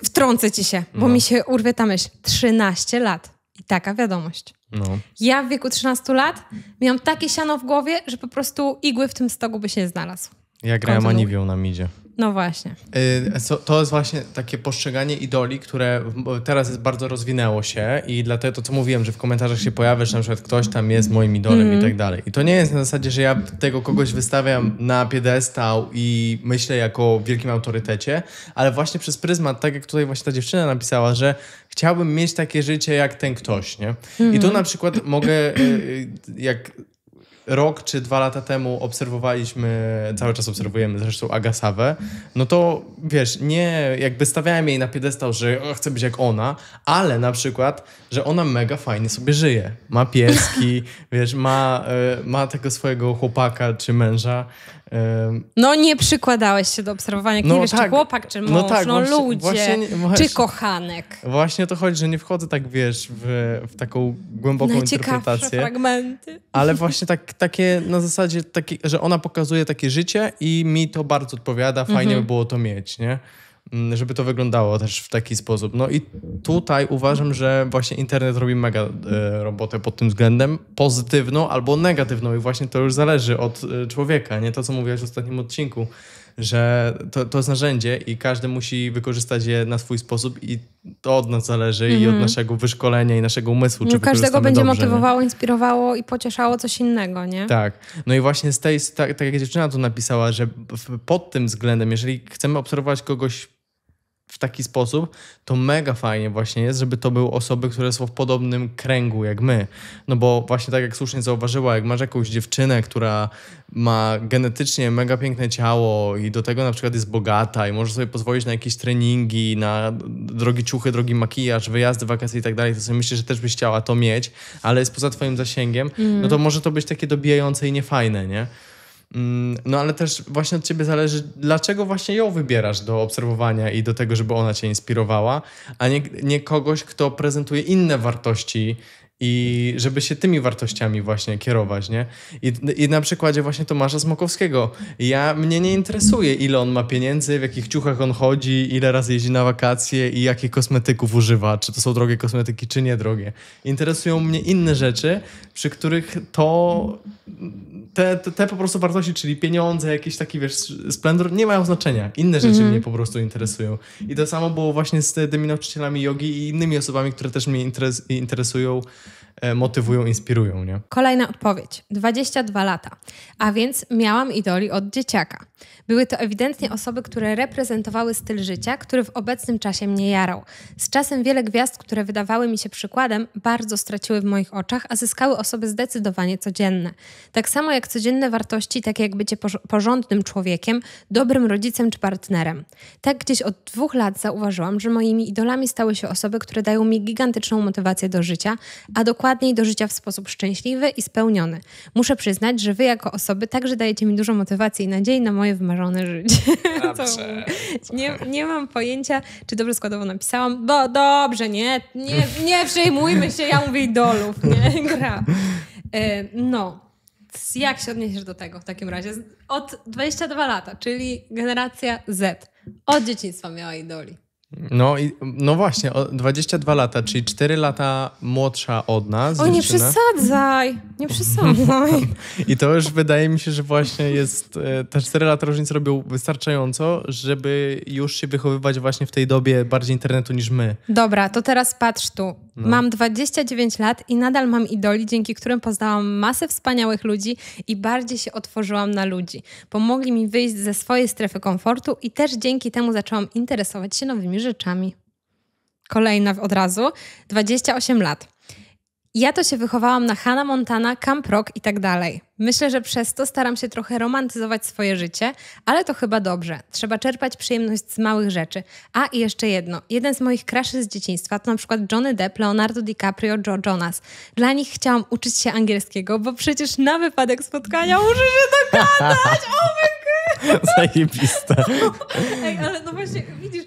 Wtrącę Ci się, bo no. mi się urwie ta myśl. 13 lat. I taka wiadomość. No. Ja w wieku 13 lat miałam takie siano w głowie, że po prostu igły w tym stogu by się nie znalazł. Ja grałem Aniwią na midzie. No właśnie. Y, to jest właśnie takie postrzeganie idoli, które teraz jest bardzo rozwinęło się i dlatego to, co mówiłem, że w komentarzach się pojawia, że na przykład ktoś tam jest moim idolem mm. i mhm. tak dalej. I to nie jest na zasadzie, że ja tego kogoś wystawiam na piedestał i myślę jako o wielkim autorytecie, ale właśnie przez pryzmat, tak jak tutaj właśnie ta dziewczyna napisała, że chciałbym mieć takie życie jak ten ktoś, nie? Mm. I tu mhm. na przykład mogę, y, y, jak rok czy dwa lata temu obserwowaliśmy, cały czas obserwujemy zresztą Agasawę, no to wiesz, nie jakby stawiałem jej na piedestał, że chcę być jak ona, ale na przykład, że ona mega fajnie sobie żyje. Ma pieski, wiesz, ma, e, ma tego swojego chłopaka czy męża. No nie przykładałeś się do obserwowania, no, wiesz, tak, czy chłopak, czy no mąż, no, tak, no właśnie, ludzie, właśnie, właśnie, czy kochanek. Właśnie to chodzi, że nie wchodzę tak, wiesz, w, w taką głęboką interpretację. fragmenty. Ale właśnie tak, takie na zasadzie, że ona pokazuje takie życie i mi to bardzo odpowiada, fajnie mhm. by było to mieć, nie? Mm, żeby to wyglądało też w taki sposób. No i tutaj uważam, że właśnie internet robi mega e, robotę pod tym względem, pozytywną albo negatywną i właśnie to już zależy od e, człowieka, nie to co mówiłeś w ostatnim odcinku, że to, to jest narzędzie i każdy musi wykorzystać je na swój sposób i to od nas zależy mm. i od mhm. naszego wyszkolenia i naszego umysłu. No, czy każdego będzie dobrze, motywowało, nie? inspirowało i pocieszało coś innego, nie? Tak. No i właśnie z tej, tak, tak jak dziewczyna tu napisała, że pod tym względem, jeżeli chcemy obserwować kogoś w taki sposób, to mega fajnie właśnie jest, żeby to były osoby, które są w podobnym kręgu jak my. No bo właśnie tak jak słusznie zauważyła, jak masz jakąś dziewczynę, która ma genetycznie mega piękne ciało i do tego na przykład jest bogata i może sobie pozwolić na jakieś treningi, na drogi ciuchy, drogi makijaż, wyjazdy, wakacje i tak dalej, to sobie myślisz, że też byś chciała to mieć, ale jest poza twoim zasięgiem, mm. no to mm. może to być takie dobijające i niefajne, nie? Mm, no ale też właśnie od ciebie zależy, dlaczego właśnie ją wybierasz do obserwowania i do tego, żeby ona cię inspirowała, a nie, nie kogoś, kto prezentuje inne wartości i żeby się tymi wartościami właśnie kierować, nie? I, i na przykładzie właśnie Tomasza Smokowskiego. Ja, mnie nie interesuje, ile on ma pieniędzy, w jakich ciuchach on chodzi, ile razy jeździ na wakacje i jakich kosmetyków używa, czy to są drogie kosmetyki, czy niedrogie. Interesują mnie inne rzeczy, przy których to... Te, te, te po prostu wartości, czyli pieniądze, jakiś taki, wiesz, splendor, nie mają znaczenia. Inne rzeczy mm -hmm. mnie po prostu interesują. I to samo było właśnie z tymi nauczycielami jogi i innymi osobami, które też mnie interes interesują E, motywują, inspirują, nie? Kolejna odpowiedź. 22 lata. A więc miałam idoli od dzieciaka. Były to ewidentnie osoby, które reprezentowały styl życia, który w obecnym czasie mnie jarał. Z czasem wiele gwiazd, które wydawały mi się przykładem, bardzo straciły w moich oczach, a zyskały osoby zdecydowanie codzienne. Tak samo jak codzienne wartości, takie jak bycie porządnym człowiekiem, dobrym rodzicem czy partnerem. Tak gdzieś od dwóch lat zauważyłam, że moimi idolami stały się osoby, które dają mi gigantyczną motywację do życia, a dokładnie dokładniej do życia w sposób szczęśliwy i spełniony. Muszę przyznać, że wy jako osoby także dajecie mi dużo motywacji i nadziei na moje wymarzone życie. Dobrze. nie, nie mam pojęcia, czy dobrze składowo napisałam. Bo dobrze, nie, nie, nie przejmujmy się, ja mówię idolów, nie, gra. E, no, jak się odniesiesz do tego w takim razie? Od 22 lata, czyli generacja Z. Od dzieciństwa miała idoli. No, i, no właśnie, 22 lata, czyli 4 lata młodsza od nas. O, nie przesadzaj! Nie przesadzaj! I to już wydaje mi się, że właśnie jest. E, te 4 lata różnicy robią wystarczająco, żeby już się wychowywać właśnie w tej dobie bardziej internetu niż my. Dobra, to teraz patrz tu. No. Mam 29 lat i nadal mam idoli, dzięki którym poznałam masę wspaniałych ludzi i bardziej się otworzyłam na ludzi. Pomogli mi wyjść ze swojej strefy komfortu i też dzięki temu zaczęłam interesować się nowymi rzeczami. Kolejna od razu, 28 lat. Ja to się wychowałam na Hannah Montana, Camp Rock i tak dalej. Myślę, że przez to staram się trochę romantyzować swoje życie, ale to chyba dobrze. Trzeba czerpać przyjemność z małych rzeczy. A i jeszcze jedno. Jeden z moich kraszy z dzieciństwa to na przykład Johnny Depp, Leonardo DiCaprio, Joe Jonas. Dla nich chciałam uczyć się angielskiego, bo przecież na wypadek spotkania muszę się dogadać! Oh my god! Zajebista. Ej, ale no właśnie, widzisz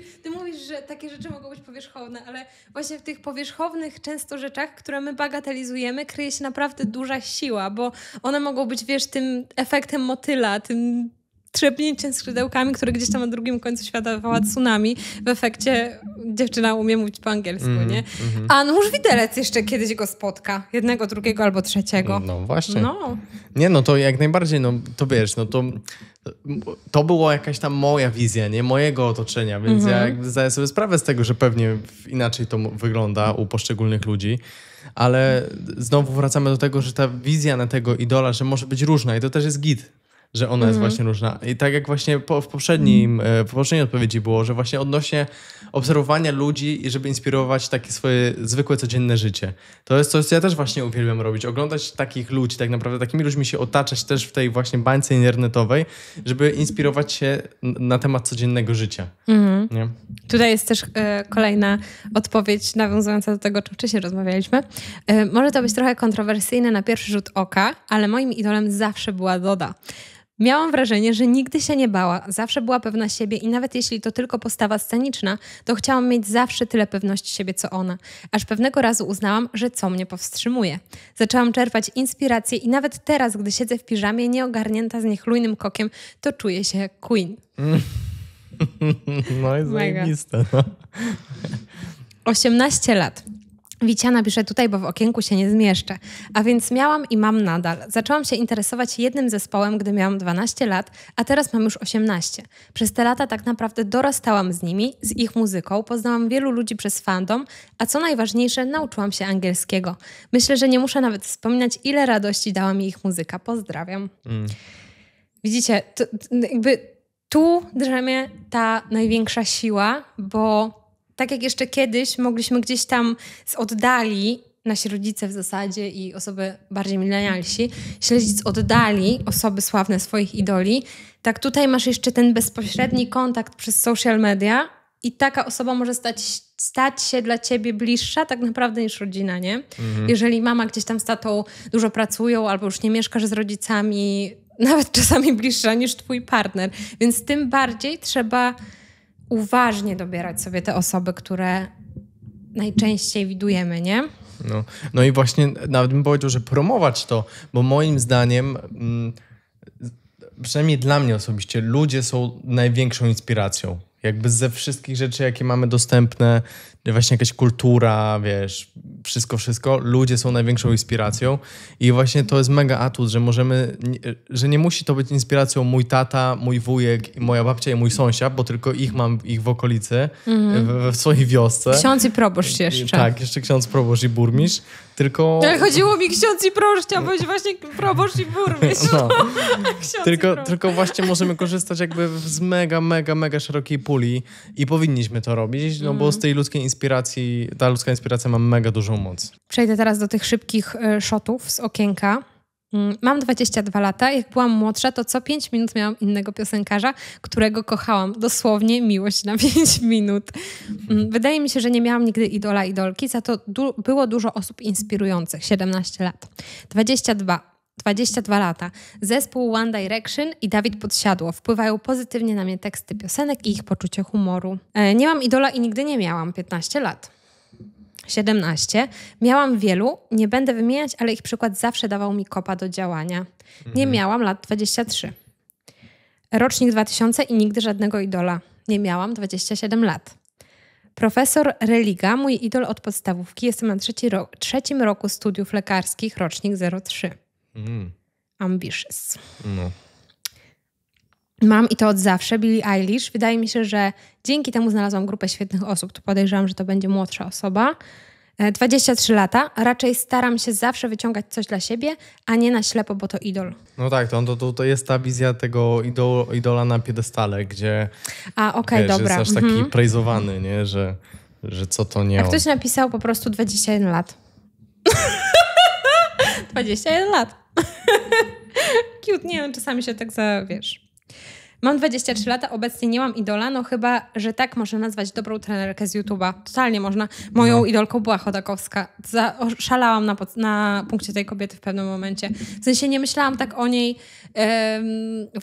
że takie rzeczy mogą być powierzchowne, ale właśnie w tych powierzchownych często rzeczach, które my bagatelizujemy, kryje się naprawdę duża siła, bo one mogą być, wiesz, tym efektem motyla, tym trzepnięciem skrzydełkami, które gdzieś tam na drugim końcu świata wywoła tsunami. W efekcie dziewczyna umie mówić po angielsku, mm, nie? Mm. A nóż widelec jeszcze kiedyś go spotka. Jednego, drugiego albo trzeciego. No właśnie. No. Nie, no to jak najbardziej, no to wiesz, no to to była jakaś tam moja wizja, nie mojego otoczenia, więc mm -hmm. ja mhm. zdaję sobie sprawę z tego, że pewnie inaczej to wygląda u poszczególnych ludzi, ale znowu wracamy do tego, że ta wizja na tego idola, że może być różna i to też jest git że ona mm. jest mhm. właśnie różna. I tak jak właśnie po, w, poprzednim, e, w poprzedniej odpowiedzi było, że właśnie odnośnie obserwowania ludzi i żeby inspirować takie swoje zwykłe, codzienne życie. To jest coś, co ja też właśnie uwielbiam robić. Oglądać takich ludzi, tak naprawdę takimi ludźmi się otaczać też w tej właśnie bańce internetowej, żeby inspirować się na temat codziennego życia. Mm. Nie? Tutaj jest też y, kolejna odpowiedź nawiązująca do tego, o czym wcześniej rozmawialiśmy. Y, może to być trochę kontrowersyjne na pierwszy rzut oka, ale moim idolem zawsze była Doda. Miałam wrażenie, że nigdy się nie bała, zawsze była pewna siebie i nawet jeśli to tylko postawa sceniczna, to chciałam mieć zawsze tyle pewności siebie co ona. Aż pewnego razu uznałam, że co mnie powstrzymuje. Zaczęłam czerpać inspiracje i nawet teraz, gdy siedzę w piżamie nieogarnięta z niechlujnym kokiem, to czuję się jak queen. No i zajebiste. 18 no. lat. Wiciana pisze tutaj, bo w okienku się nie zmieszczę. A więc miałam i mam nadal. Zaczęłam się interesować jednym zespołem, gdy miałam 12 lat, a teraz mam już 18. Przez te lata tak naprawdę dorastałam z nimi, z ich muzyką, poznałam wielu ludzi przez fandom, a co najważniejsze, nauczyłam się angielskiego. Myślę, że nie muszę nawet wspominać, ile radości dała mi ich muzyka. Pozdrawiam. Mm. Widzicie, to, jakby tu drzemie ta największa siła, bo tak jak jeszcze kiedyś mogliśmy gdzieś tam z oddali nasi rodzice w zasadzie i osoby bardziej milenialsi, śledzić z oddali osoby sławne swoich idoli, tak tutaj masz jeszcze ten bezpośredni kontakt przez social media i taka osoba może stać, stać się dla ciebie bliższa tak naprawdę niż rodzina, nie? Mhm. Jeżeli mama gdzieś tam z tatą dużo pracują albo już nie mieszkasz z rodzicami, nawet czasami bliższa niż twój partner, więc tym bardziej trzeba uważnie dobierać sobie te osoby, które najczęściej widujemy, nie? No, no i właśnie nawet bym powiedział, że promować to, bo moim zdaniem, mm, przynajmniej dla mnie osobiście, ludzie są największą inspiracją. Jakby ze wszystkich rzeczy, jakie mamy dostępne, właśnie jakaś kultura, wiesz, wszystko, wszystko. Ludzie są największą inspiracją i właśnie to jest mega atut, że możemy, że nie musi to być inspiracją mój tata, mój wujek, moja babcia i mój sąsiad, bo tylko ich mam ich w okolicy, mhm. w, w swojej wiosce. Ksiądz i proboszcz jeszcze. Tak, jeszcze ksiądz, proboszcz i burmistrz, tylko... Ale chodziło mi ksiądz i proboszcz, a być właśnie proboszcz i burmistrz. No. tylko, tylko właśnie możemy korzystać jakby z mega, mega, mega szerokiej puli i powinniśmy to robić, no bo mhm. z tej ludzkiej inspiracji, ta ludzka inspiracja ma mega dużo dużą moc. Przejdę teraz do tych szybkich e, shotów z okienka. Mm, mam 22 lata. Jak byłam młodsza, to co 5 minut miałam innego piosenkarza, którego kochałam. Dosłownie miłość na 5 minut. Mm, wydaje mi się, że nie miałam nigdy idola, idolki, za to du było dużo osób inspirujących. 17 lat. 22. 22 lata. Zespół One Direction i Dawid Podsiadło wpływają pozytywnie na mnie teksty piosenek i ich poczucie humoru. E, nie mam idola i nigdy nie miałam 15 lat. 17. Miałam wielu, nie będę wymieniać, ale ich przykład zawsze dawał mi kopa do działania. Nie mhm. miałam lat 23. Rocznik 2000 i nigdy żadnego idola. Nie miałam 27 lat. Profesor Religa, mój idol od podstawówki, jestem na trzeci ro trzecim roku studiów lekarskich, rocznik 03. Mm. Ambitious. No mam i to od zawsze, Billie Eilish. Wydaje mi się, że dzięki temu znalazłam grupę świetnych osób. Tu podejrzewam, że to będzie młodsza osoba. 23 e, lata, raczej staram się zawsze wyciągać coś dla siebie, a nie na ślepo, bo to idol. No tak, to, to, to jest ta wizja tego idol, idola na piedestale, gdzie a, okay, wiesz, dobra. jest aż taki mhm. prejzowany, nie? Że, że co to nie A ktoś napisał po prostu 21 lat. 21 lat. Cute, nie wiem, czasami się tak za, wiesz, Mam 23 lata, obecnie nie mam idola, no chyba, że tak można nazwać dobrą trenerkę z YouTube'a. Totalnie można. Moją no. idolką była Chodakowska. Szalałam na, na punkcie tej kobiety w pewnym momencie. W sensie nie myślałam tak o niej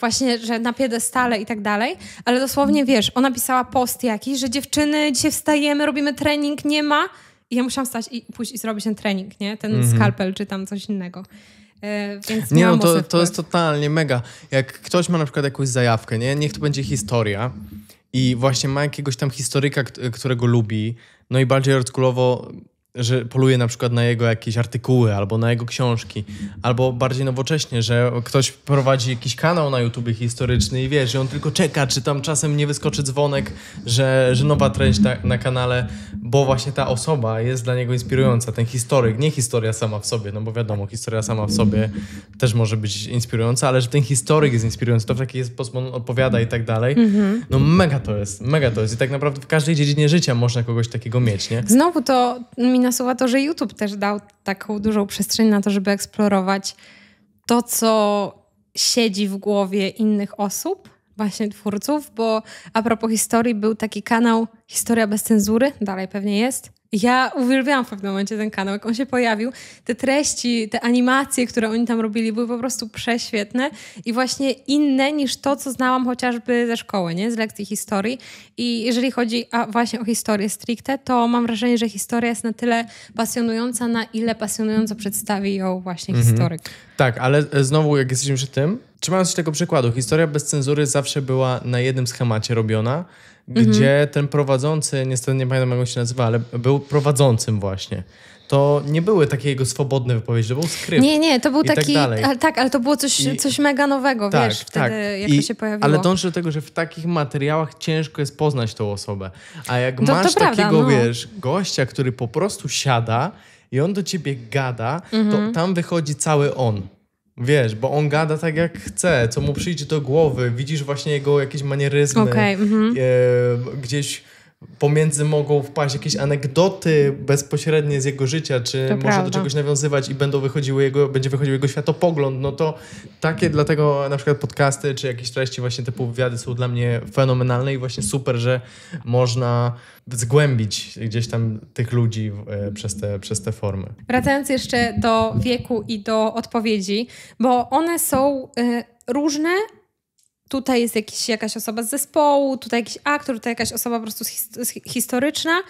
właśnie, że na piedestale i tak dalej, ale dosłownie wiesz, ona pisała post jakiś, że dziewczyny, dzisiaj wstajemy, robimy trening, nie ma. I ja musiałam stać i pójść i zrobić ten trening, nie? Ten mm skalpel czy tam coś innego. E, więc nie no, to, to jest totalnie mega. Jak ktoś ma na przykład jakąś zajawkę, nie? niech to będzie historia i właśnie ma jakiegoś tam historyka, którego lubi, no i bardziej artkulowo że poluje na przykład na jego jakieś artykuły albo na jego książki, albo bardziej nowocześnie, że ktoś prowadzi jakiś kanał na YouTube historyczny i wie, że on tylko czeka, czy tam czasem nie wyskoczy dzwonek, że, że nowa treść na, na kanale, bo właśnie ta osoba jest dla niego inspirująca, ten historyk, nie historia sama w sobie, no bo wiadomo, historia sama w sobie też może być inspirująca, ale że ten historyk jest inspirujący, to w jaki sposób on opowiada i tak dalej, mhm. no mega to jest, mega to jest i tak naprawdę w każdej dziedzinie życia można kogoś takiego mieć, nie? Znowu to mi mi nasuwa to, że YouTube też dał taką dużą przestrzeń na to, żeby eksplorować to, co siedzi w głowie innych osób, właśnie twórców, bo a propos historii, był taki kanał Historia bez cenzury, dalej pewnie jest, ja uwielbiałam w pewnym momencie ten kanał, jak on się pojawił. Te treści, te animacje, które oni tam robili, były po prostu prześwietne i właśnie inne niż to, co znałam chociażby ze szkoły, nie? z lekcji historii. I jeżeli chodzi a właśnie o historię stricte, to mam wrażenie, że historia jest na tyle pasjonująca, na ile pasjonująco przedstawi ją właśnie mhm. historyk. Tak, ale e, znowu, jak jesteśmy przy tym, trzymając się tego przykładu, historia bez cenzury zawsze była na jednym schemacie robiona Mhm. gdzie ten prowadzący, niestety nie pamiętam jak on się nazywa, ale był prowadzącym właśnie to nie były takie jego swobodne wypowiedzi, to był skrypt. Nie, nie, to był tak taki. Tak, ale, tak, ale to było coś, I, coś mega nowego, tak, wiesz, tak. wtedy, tak. jak I, to się pojawiło. Ale dążę do tego, że w takich materiałach ciężko jest poznać tą osobę. A jak to, masz to takiego, prawda, no. wiesz, gościa, który po prostu siada i on do ciebie gada, mhm. to tam wychodzi cały on. Wiesz, bo on gada tak jak chce, co mu przyjdzie do głowy, widzisz właśnie jego jakieś manieryzmy, okay, mm -hmm. e, gdzieś pomiędzy mogą wpaść jakieś anegdoty bezpośrednie z jego życia, czy to może prawda. do czegoś nawiązywać i będą wychodziły jego, będzie wychodził jego światopogląd, no to takie dlatego na przykład podcasty, czy jakieś treści właśnie typu wywiady są dla mnie fenomenalne i właśnie super, że można zgłębić gdzieś tam tych ludzi e, przez te, przez te formy. Wracając jeszcze do wieku i do odpowiedzi, bo one są e, różne, tutaj jest jakiś, jakaś osoba z zespołu, tutaj jakiś aktor, tutaj jakaś osoba po prostu historyczna.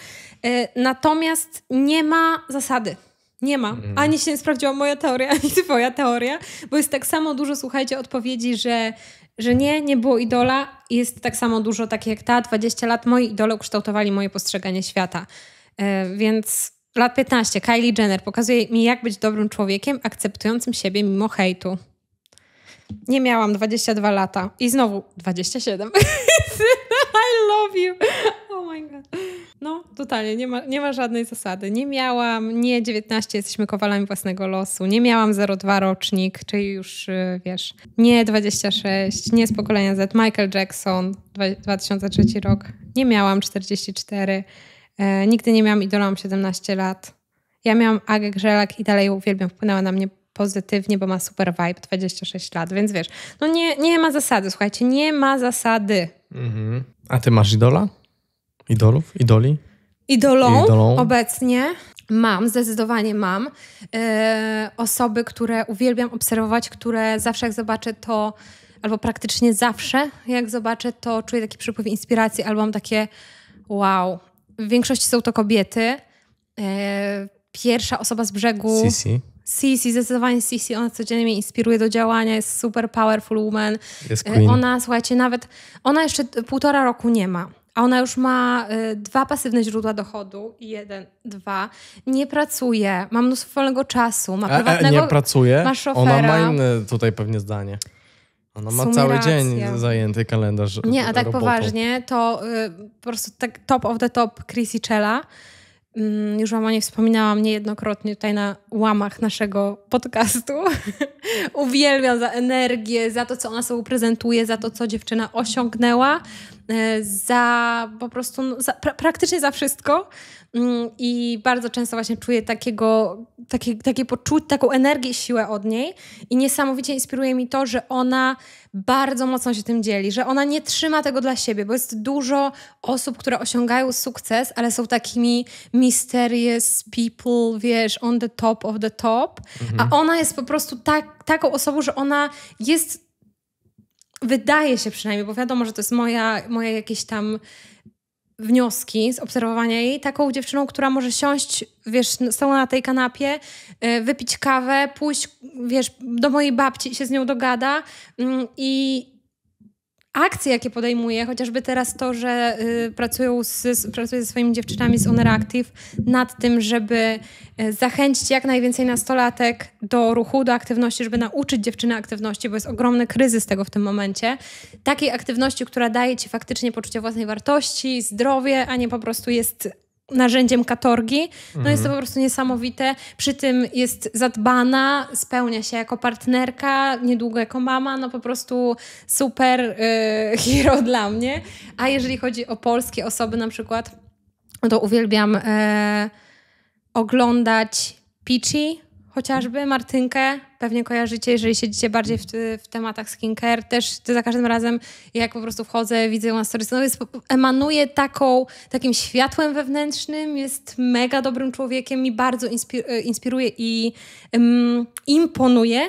E, natomiast nie ma zasady. Nie ma. Mhm. Ani się nie sprawdziła moja teoria, ani twoja teoria, bo jest tak samo dużo, słuchajcie, odpowiedzi, że, że nie, nie było idola. Jest tak samo dużo, tak jak ta, 20 lat moi idole ukształtowali moje postrzeganie świata. E, więc lat 15 Kylie Jenner pokazuje mi, jak być dobrym człowiekiem, akceptującym siebie mimo hejtu. Nie miałam 22 lata. I znowu 27. I love you. Oh my god. No, totalnie, nie ma, nie ma żadnej zasady. Nie miałam, nie 19, jesteśmy kowalami własnego losu. Nie miałam 02 rocznik, czyli już y, wiesz, nie 26, nie z pokolenia Z, Michael Jackson, 2003 rok. Nie miałam 44. E, nigdy nie miałam i mam 17 lat. Ja miałam Agę Grzelak i dalej uwielbiam. Wpłynęła na mnie pozytywnie, bo ma super vibe, 26 lat, więc wiesz, no nie, nie ma zasady, słuchajcie, nie ma zasady. Mhm. A ty masz idola? Idolów? Idoli? Idolą, Idolą. obecnie mam, zdecydowanie mam. Yy, osoby, które uwielbiam obserwować, które zawsze jak zobaczę to, albo praktycznie zawsze jak zobaczę to, czuję taki przypływ inspiracji, albo mam takie wow. W większości są to kobiety. Yy, pierwsza osoba z brzegu... Sisi. Sisi, zdecydowanie Sisi, ona codziennie mnie inspiruje do działania, jest super powerful woman. Jest e, queen. Ona, słuchajcie, nawet, ona jeszcze półtora roku nie ma a ona już ma y, dwa pasywne źródła dochodu. Jeden, dwa. Nie pracuje, ma mnóstwo wolnego czasu, ma e, prywatnego... A, nie pracuje? Ma szofera. Ona ma inne tutaj pewnie zdanie. Ona ma cały dzień zajęty kalendarz Nie, a tak robotą. poważnie, to y, po prostu tak top of the top Chrissy Chela Mm, już Wam o niej wspominałam niejednokrotnie tutaj na łamach naszego podcastu. Uwielbiam za energię, za to, co ona sobie prezentuje, za to, co dziewczyna osiągnęła. E, za po prostu no, za, pra, praktycznie za wszystko mm, i bardzo często właśnie czuję takiego, takie, takie poczucie, taką energię i siłę od niej i niesamowicie inspiruje mi to, że ona bardzo mocno się tym dzieli, że ona nie trzyma tego dla siebie, bo jest dużo osób, które osiągają sukces, ale są takimi mysterious people, wiesz, on the top of the top, mhm. a ona jest po prostu tak, taką osobą, że ona jest wydaje się przynajmniej, bo wiadomo, że to jest moja, moje jakieś tam wnioski z obserwowania jej, taką dziewczyną, która może siąść, wiesz, stała na tej kanapie, y, wypić kawę, pójść, wiesz, do mojej babci i się z nią dogada mm, i akcje, jakie podejmuje, chociażby teraz to, że y, pracują z, ze swoimi dziewczynami z Honor Active nad tym, żeby y, zachęcić jak najwięcej nastolatek do ruchu, do aktywności, żeby nauczyć dziewczyny aktywności, bo jest ogromny kryzys tego w tym momencie. Takiej aktywności, która daje ci faktycznie poczucie własnej wartości, zdrowie, a nie po prostu jest narzędziem katorgi. No mhm. jest to mhm. po prostu niesamowite. Przy tym jest zadbana, spełnia się jako partnerka, niedługo jako mama, no po prostu super yy, hero dla mnie. A jeżeli chodzi o polskie osoby na przykład, no to uwielbiam yy, oglądać Pichi chociażby, Martynkę, pewnie kojarzycie, jeżeli siedzicie bardziej w, w tematach skincare, też za każdym razem jak po prostu wchodzę, widzę na stories, no jest, emanuje taką, takim światłem wewnętrznym, jest mega dobrym człowiekiem i bardzo e, inspiruje i um, imponuje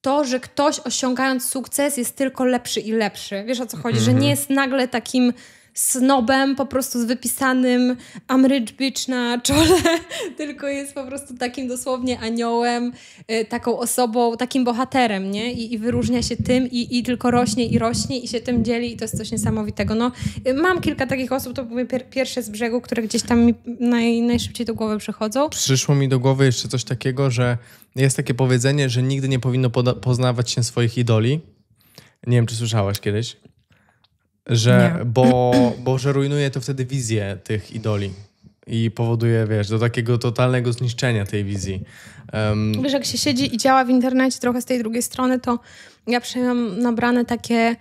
to, że ktoś osiągając sukces jest tylko lepszy i lepszy. Wiesz o co chodzi? Że nie mhm. jest nagle takim snobem po prostu z wypisanym Amrycz Beach na czole, tylko jest po prostu takim dosłownie aniołem, y, taką osobą, takim bohaterem, nie? I, i wyróżnia się tym i, i tylko rośnie i rośnie i się tym dzieli i to jest coś niesamowitego. No, y, mam kilka takich osób, to były pier pierwsze z brzegu, które gdzieś tam mi naj, najszybciej do głowy przychodzą. Przyszło mi do głowy jeszcze coś takiego, że jest takie powiedzenie, że nigdy nie powinno poznawać się swoich idoli. Nie wiem, czy słyszałaś kiedyś. Że, bo, bo że rujnuje to wtedy wizję tych idoli i powoduje, wiesz, do takiego totalnego zniszczenia tej wizji. Um... Wiesz, jak się siedzi i działa w internecie trochę z tej drugiej strony, to ja przyjąłem nabrane takie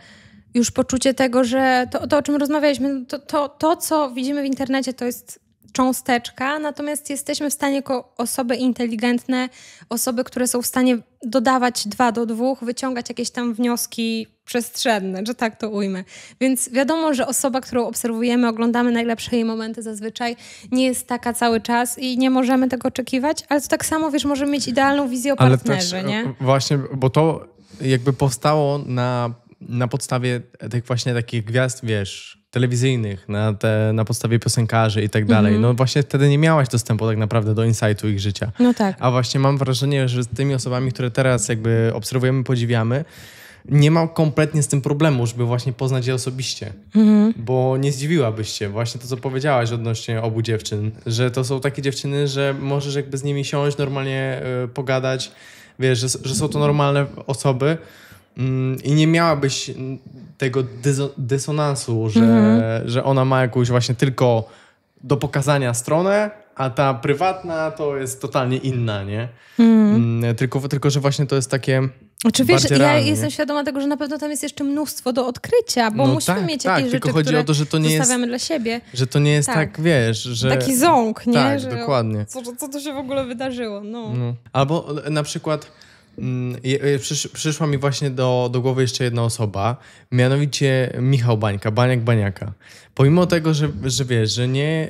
już poczucie tego, że to, to o czym rozmawialiśmy, to, to, to, co widzimy w internecie, to jest cząsteczka, natomiast jesteśmy w stanie jako osoby inteligentne, osoby, które są w stanie dodawać dwa do dwóch, wyciągać jakieś tam wnioski przestrzenne, że tak to ujmę. Więc wiadomo, że osoba, którą obserwujemy, oglądamy najlepsze jej momenty zazwyczaj, nie jest taka cały czas i nie możemy tego oczekiwać, ale to tak samo, wiesz, możemy mieć idealną wizję o partnerze, ale też, nie? E, właśnie, bo to jakby powstało na na podstawie tych właśnie takich gwiazd, wiesz, telewizyjnych, na, te, na podstawie piosenkarzy i tak dalej. Mhm. No właśnie wtedy nie miałaś dostępu tak naprawdę do insightu ich życia. No tak. A właśnie mam wrażenie, że z tymi osobami, które teraz jakby obserwujemy, podziwiamy, nie mam kompletnie z tym problemu, żeby właśnie poznać je osobiście. Mhm. Bo nie zdziwiłabyś się właśnie to, co powiedziałaś odnośnie obu dziewczyn, że to są takie dziewczyny, że możesz jakby z nimi siąść, normalnie y, pogadać, wiesz, że, że są to normalne osoby, Mm, i nie miałabyś mm, tego dysonansu, że, mhm. że ona ma jakąś właśnie tylko do pokazania stronę, a ta prywatna to jest totalnie inna, nie? Mhm. Mm, tylko, tylko, że właśnie to jest takie. Oczywiście, wiesz, ja realnie. jestem świadoma tego, że na pewno tam jest jeszcze mnóstwo do odkrycia, bo no musimy tak, mieć tak, jakieś tylko rzeczy, chodzi o to, że to nie jest, dla siebie. Że to nie jest tak, tak wiesz, że... Taki ząk, nie? Tak, że, dokładnie. Co, co to się w ogóle wydarzyło, no. no. Albo na przykład Mm, przysz, przyszła mi właśnie do, do głowy jeszcze jedna osoba, mianowicie Michał Bańka, Baniak Baniaka. Pomimo tego, że, że wiesz, że nie,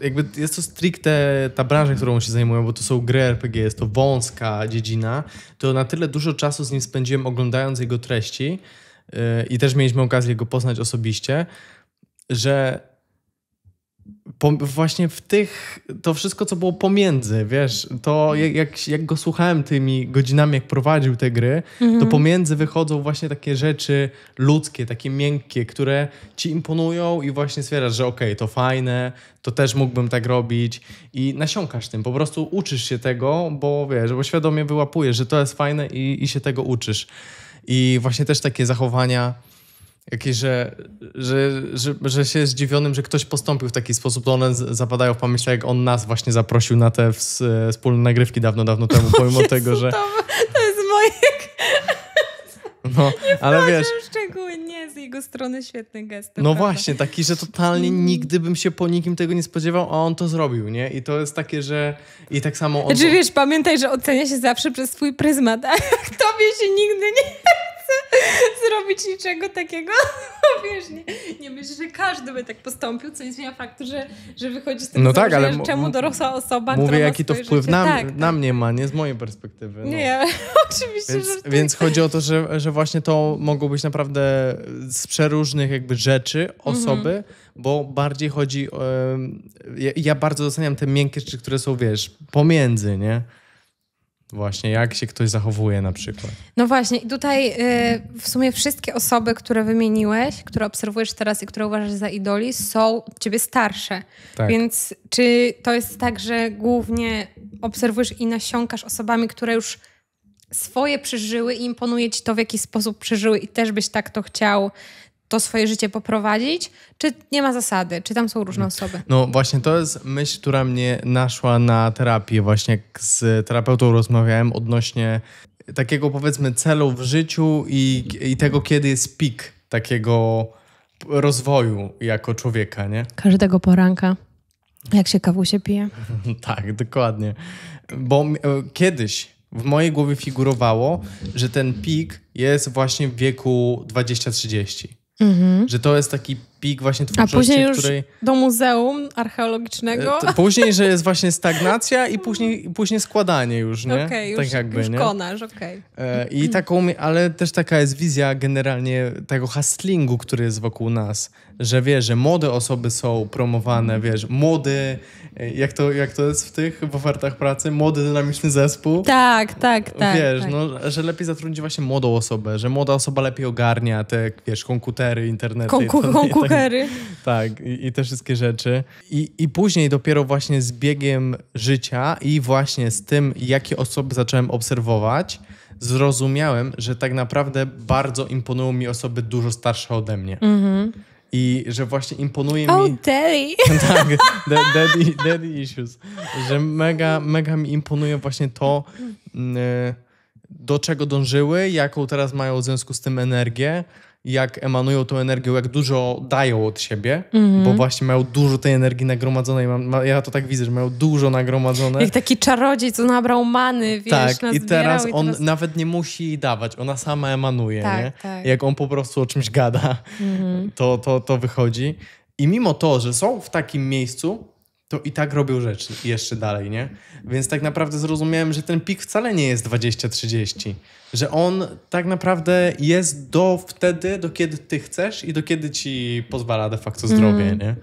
jakby jest to stricte ta branża, którą się zajmuję, bo to są gry RPG, jest to wąska dziedzina, to na tyle dużo czasu z nim spędziłem oglądając jego treści yy, i też mieliśmy okazję go poznać osobiście, że po, właśnie w tych, to wszystko, co było pomiędzy, wiesz, to jak, jak, jak go słuchałem tymi godzinami, jak prowadził te gry, mm -hmm. to mhm. pomiędzy wychodzą właśnie takie rzeczy ludzkie, takie miękkie, które ci imponują i właśnie stwierdzasz, że okej, okay, to fajne, to też mógłbym tak robić i nasiąkasz tym, po prostu uczysz się tego, bo wiesz, bo świadomie wyłapujesz, że to jest fajne i, i się tego uczysz. I właśnie też takie zachowania jakieś, że, że, że, że się jest zdziwionym, że ktoś postąpił w taki sposób, to one zapadają w pamięć, tak jak on nas właśnie zaprosił na te e, wspólne nagrywki dawno, dawno temu, pomimo Jezu, tego, że... To, to jest moje... No, nie ale wiesz... szczególnie nie z jego strony świetny gest. No prawda? właśnie, taki, że totalnie mm. nigdy bym się po nikim tego nie spodziewał, a on to zrobił, nie? I to jest takie, że... I tak samo on... Znaczy wiesz, pamiętaj, że ocenia się zawsze przez swój pryzmat, a tobie się nigdy nie chcę zrobić niczego takiego. Wiesz, nie, nie myślę, że każdy by tak postąpił, co nie zmienia faktu, że, że wychodzi z tego, no tak, ale czemu dorosła osoba, Mówię, jaki to wpływ na, tak, tak. na tak. mnie ma, nie z mojej perspektywy. No. Nie, oczywiście, więc, że tak. Więc chodzi o to, że, że właśnie to mogą być naprawdę z przeróżnych jakby rzeczy mhm. osoby, bo bardziej chodzi... ja bardzo doceniam te miękkie rzeczy, które są, wiesz, pomiędzy, nie? Właśnie, jak się ktoś zachowuje na przykład. No właśnie, i tutaj y, w sumie wszystkie osoby, które wymieniłeś, które obserwujesz teraz i które uważasz za idoli, są ciebie starsze. Tak. Więc czy to jest tak, że głównie obserwujesz i nasiąkasz osobami, które już swoje przeżyły i imponuje ci to, w jaki sposób przeżyły i też byś tak to chciał to swoje życie poprowadzić, czy nie ma zasady, czy tam są różne osoby? No właśnie to jest myśl, która mnie naszła na terapii. Właśnie z terapeutą rozmawiałem odnośnie takiego powiedzmy celu w życiu i, i tego, kiedy jest pik takiego rozwoju jako człowieka, nie? Każdego poranka. Jak się kawu się pije. tak, dokładnie. Bo e, kiedyś w mojej głowie figurowało, że ten pik jest właśnie w wieku 20-30. Mhm. Że to jest taki pik właśnie twórczości, A później już której... do muzeum archeologicznego. E, później, że jest właśnie stagnacja i później, później składanie już, nie? Okay, tak już, tak jakby, już nie? konasz, okej. Okay. E, I taką, ale też taka jest wizja generalnie tego hustlingu, który jest wokół nas, że wiesz, że młode osoby są promowane, wiesz, młody, e, jak to, jak to jest w tych w ofertach pracy, młody dynamiczny zespół. Tak, tak, tak. Wiesz, tak. No, że lepiej zatrudnić właśnie młodą osobę, że młoda osoba lepiej ogarnia te, wiesz, komputery, internety. Konku- konkurencję tak Jokery. tak, i, i, te wszystkie rzeczy. I, I później dopiero właśnie z biegiem życia i właśnie z tym, jakie osoby zacząłem obserwować, zrozumiałem, że tak naprawdę bardzo imponują mi osoby dużo starsze ode mnie. Mhm. I że właśnie imponuje oh, mi. Oh, daddy! tak, daddy, daddy issues. Że mega, mega mi imponuje właśnie to, mm, y, do czego dążyły, jaką teraz mają w związku z tym energię jak emanują tą energią, jak dużo dają od siebie, mm -hmm. bo właśnie mają dużo tej energii nagromadzonej. ja to tak widzę, że mają dużo nagromadzone. Jak taki czarodziej, co nabrał many, wiesz, Tak, i teraz i on teraz... nawet nie musi dawać, ona sama emanuje, tak, nie? Tak. Jak on po prostu o czymś gada, mm -hmm. to, to, to wychodzi. I mimo to, że są w takim miejscu, to i tak robił rzeczy jeszcze dalej, nie? Więc tak naprawdę zrozumiałem, że ten pik wcale nie jest 20-30, że on tak naprawdę jest do wtedy, do kiedy ty chcesz i do kiedy ci pozwala de facto mm. zdrowie, mm. nie?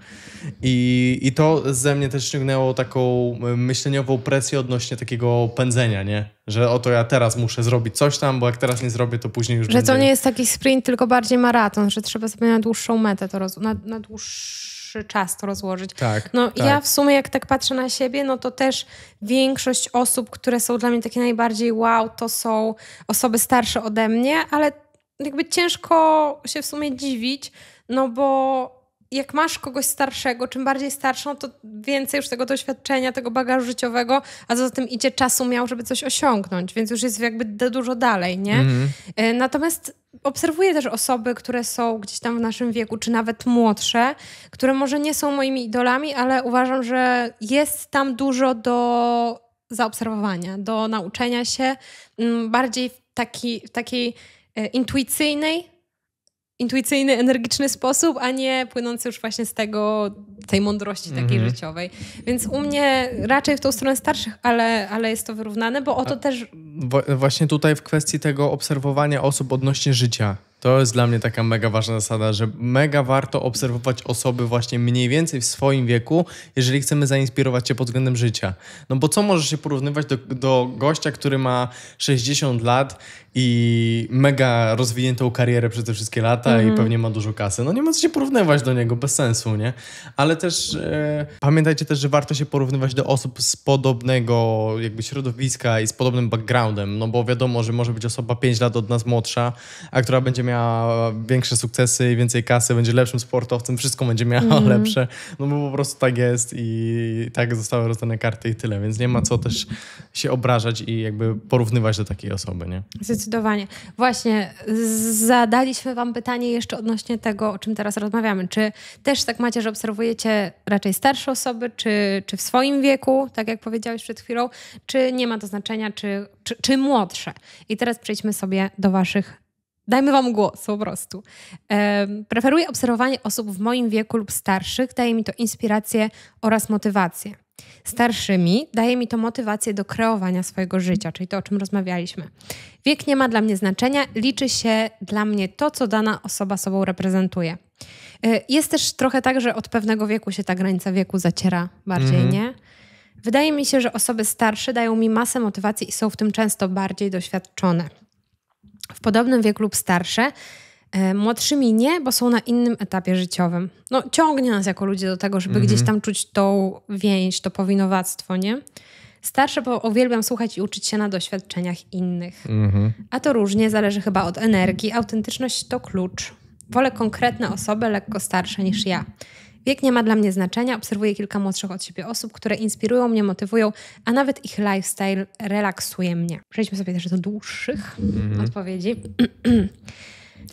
I, I to ze mnie też ciągnęło taką e, myśleniową presję odnośnie takiego pędzenia, nie? Że oto ja teraz muszę zrobić coś tam, bo jak teraz nie zrobię, to później już Że będzie... to nie jest taki sprint, tylko bardziej maraton, że trzeba sobie na dłuższą metę to roz... na, na dłuższą dłuższy czas to rozłożyć. Tak, no tak. ja w sumie jak tak patrzę na siebie, no to też większość osób, które są dla mnie takie najbardziej wow, to są osoby starsze ode mnie, ale jakby ciężko się w sumie dziwić, no bo jak masz kogoś starszego, czym bardziej starszą, to więcej już tego doświadczenia, tego bagażu życiowego, a za tym idzie czasu miał, żeby coś osiągnąć, więc już jest jakby dużo dalej, nie? Mm. Natomiast obserwuję też osoby, które są gdzieś tam w naszym wieku, czy nawet młodsze, które może nie są moimi idolami, ale uważam, że jest tam dużo do zaobserwowania, do nauczenia się, mm, bardziej w taki, w takiej e, intuicyjnej intuicyjny, energiczny sposób, a nie płynący już właśnie z tego, tej mądrości takiej mhm. życiowej. Więc u mnie raczej w tą stronę starszych, ale, ale jest to wyrównane, bo o to a też... Właśnie tutaj w kwestii tego obserwowania osób odnośnie życia. To jest dla mnie taka mega ważna zasada, że mega warto obserwować osoby właśnie mniej więcej w swoim wieku, jeżeli chcemy zainspirować się pod względem życia. No bo co może się porównywać do, do gościa, który ma 60 lat, i mega rozwiniętą karierę przez te wszystkie lata mm. i mhm. pewnie ma dużo kasy. No nie ma co się porównywać do niego, bez sensu, nie? Ale też e, pamiętajcie też, że warto się porównywać do osób z podobnego jakby środowiska i z podobnym backgroundem, no bo wiadomo, że może być osoba 5 lat od nas młodsza, a która będzie miała większe sukcesy i więcej kasy, będzie lepszym sportowcem, wszystko będzie miała mm. lepsze, no bo po prostu tak jest i tak zostały rozdane karty i tyle, więc nie ma co też się obrażać i jakby porównywać do takiej osoby, nie? Zdecydowanie. Właśnie zadaliśmy Wam pytanie jeszcze odnośnie tego, o czym teraz rozmawiamy. Czy też tak macie, że obserwujecie raczej starsze osoby, czy, czy w swoim wieku, tak jak powiedziałeś przed chwilą, czy nie ma to znaczenia, czy, czy, czy młodsze? I teraz przejdźmy sobie do Waszych Dajmy Wam głos po prostu. preferuję obserwowanie osób w moim wieku lub starszych, daje mi to inspirację oraz motywację starszymi, daje mi to motywację do kreowania swojego życia, czyli to, o czym rozmawialiśmy. Wiek nie ma dla mnie znaczenia, liczy się dla mnie to, co dana osoba sobą reprezentuje. Y, jest też trochę tak, że od pewnego wieku się ta granica wieku zaciera bardziej, mm. nie? Wydaje mi się, że osoby starsze dają mi masę motywacji i są w tym często bardziej doświadczone. W podobnym wieku lub starsze E, młodszymi nie, bo są na innym etapie życiowym. No, ciągnie nas jako ludzie do tego, żeby mm -hmm. gdzieś mhm. tam czuć tą więź, to powinowactwo, nie? Starsze, bo uwielbiam słuchać i uczyć się na doświadczeniach innych. Mm -hmm. A to różnie zależy chyba od energii. Autentyczność to klucz. Wolę konkretne osoby lekko starsze niż ja. Wiek nie ma dla mnie znaczenia. Obserwuję kilka młodszych od siebie osób, które inspirują mnie, motywują, a nawet ich lifestyle relaksuje mnie. Przejdźmy sobie też do dłuższych mm -hmm. odpowiedzi.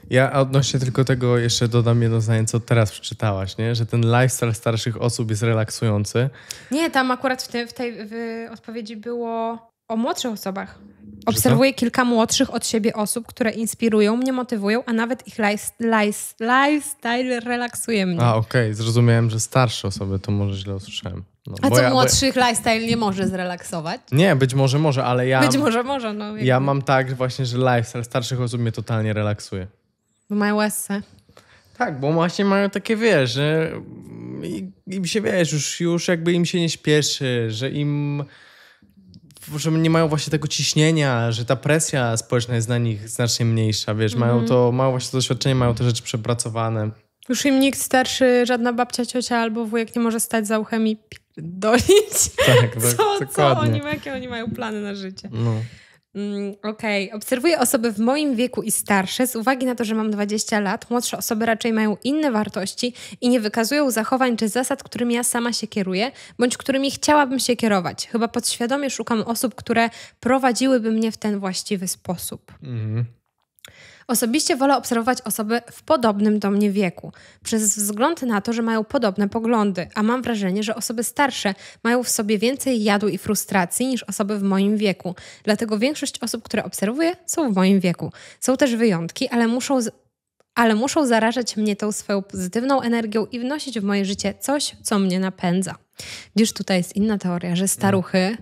Ja odnośnie tylko tego jeszcze dodam jedno zdanie, co teraz przeczytałaś, nie? że ten lifestyle starszych osób jest relaksujący. Nie, tam akurat w, te, w tej w odpowiedzi było o młodszych osobach. Obserwuję kilka młodszych od siebie osób, które inspirują mnie, motywują, a nawet ich lifestyle relaksuje mnie. A, okej, okay. zrozumiałem, że starsze osoby, to może źle usłyszałem. No, a co ja, młodszych lifestyle nie może zrelaksować? Nie, być może może, ale ja... Być może może, no. Jakby. Ja mam tak właśnie, że lifestyle starszych osób mnie totalnie relaksuje. Bo mają łezce. Tak, bo właśnie mają takie, wiesz, że im się, wiesz, już, już jakby im się nie śpieszy, że im że nie mają właśnie tego ciśnienia, że ta presja społeczna jest na nich znacznie mniejsza, wiesz, mają mhm. to, mają właśnie to doświadczenie, mają te rzeczy przepracowane. Już im nikt starszy, żadna babcia, ciocia albo wujek nie może stać za uchem i dolić. Tak, tak, co, dokładnie. co oni, jakie oni mają plany na życie. No. Mm, okej, okay. obserwuję osoby w moim wieku i starsze z uwagi na to, że mam 20 lat. Młodsze osoby raczej mają inne wartości i nie wykazują zachowań czy zasad, którymi ja sama się kieruję, bądź którymi chciałabym się kierować. Chyba podświadomie szukam osób, które prowadziłyby mnie w ten właściwy sposób. Mhm. Osobiście wolę obserwować osoby w podobnym do mnie wieku, przez wzgląd na to, że mają podobne poglądy, a mam wrażenie, że osoby starsze mają w sobie więcej jadu i frustracji niż osoby w moim wieku. Dlatego większość osób, które obserwuję, są w moim wieku. Są też wyjątki, ale muszą ale muszą zarażać mnie tą swoją pozytywną energią i wnosić w moje życie coś, co mnie napędza. Gdyż tutaj jest inna teoria, że staruchy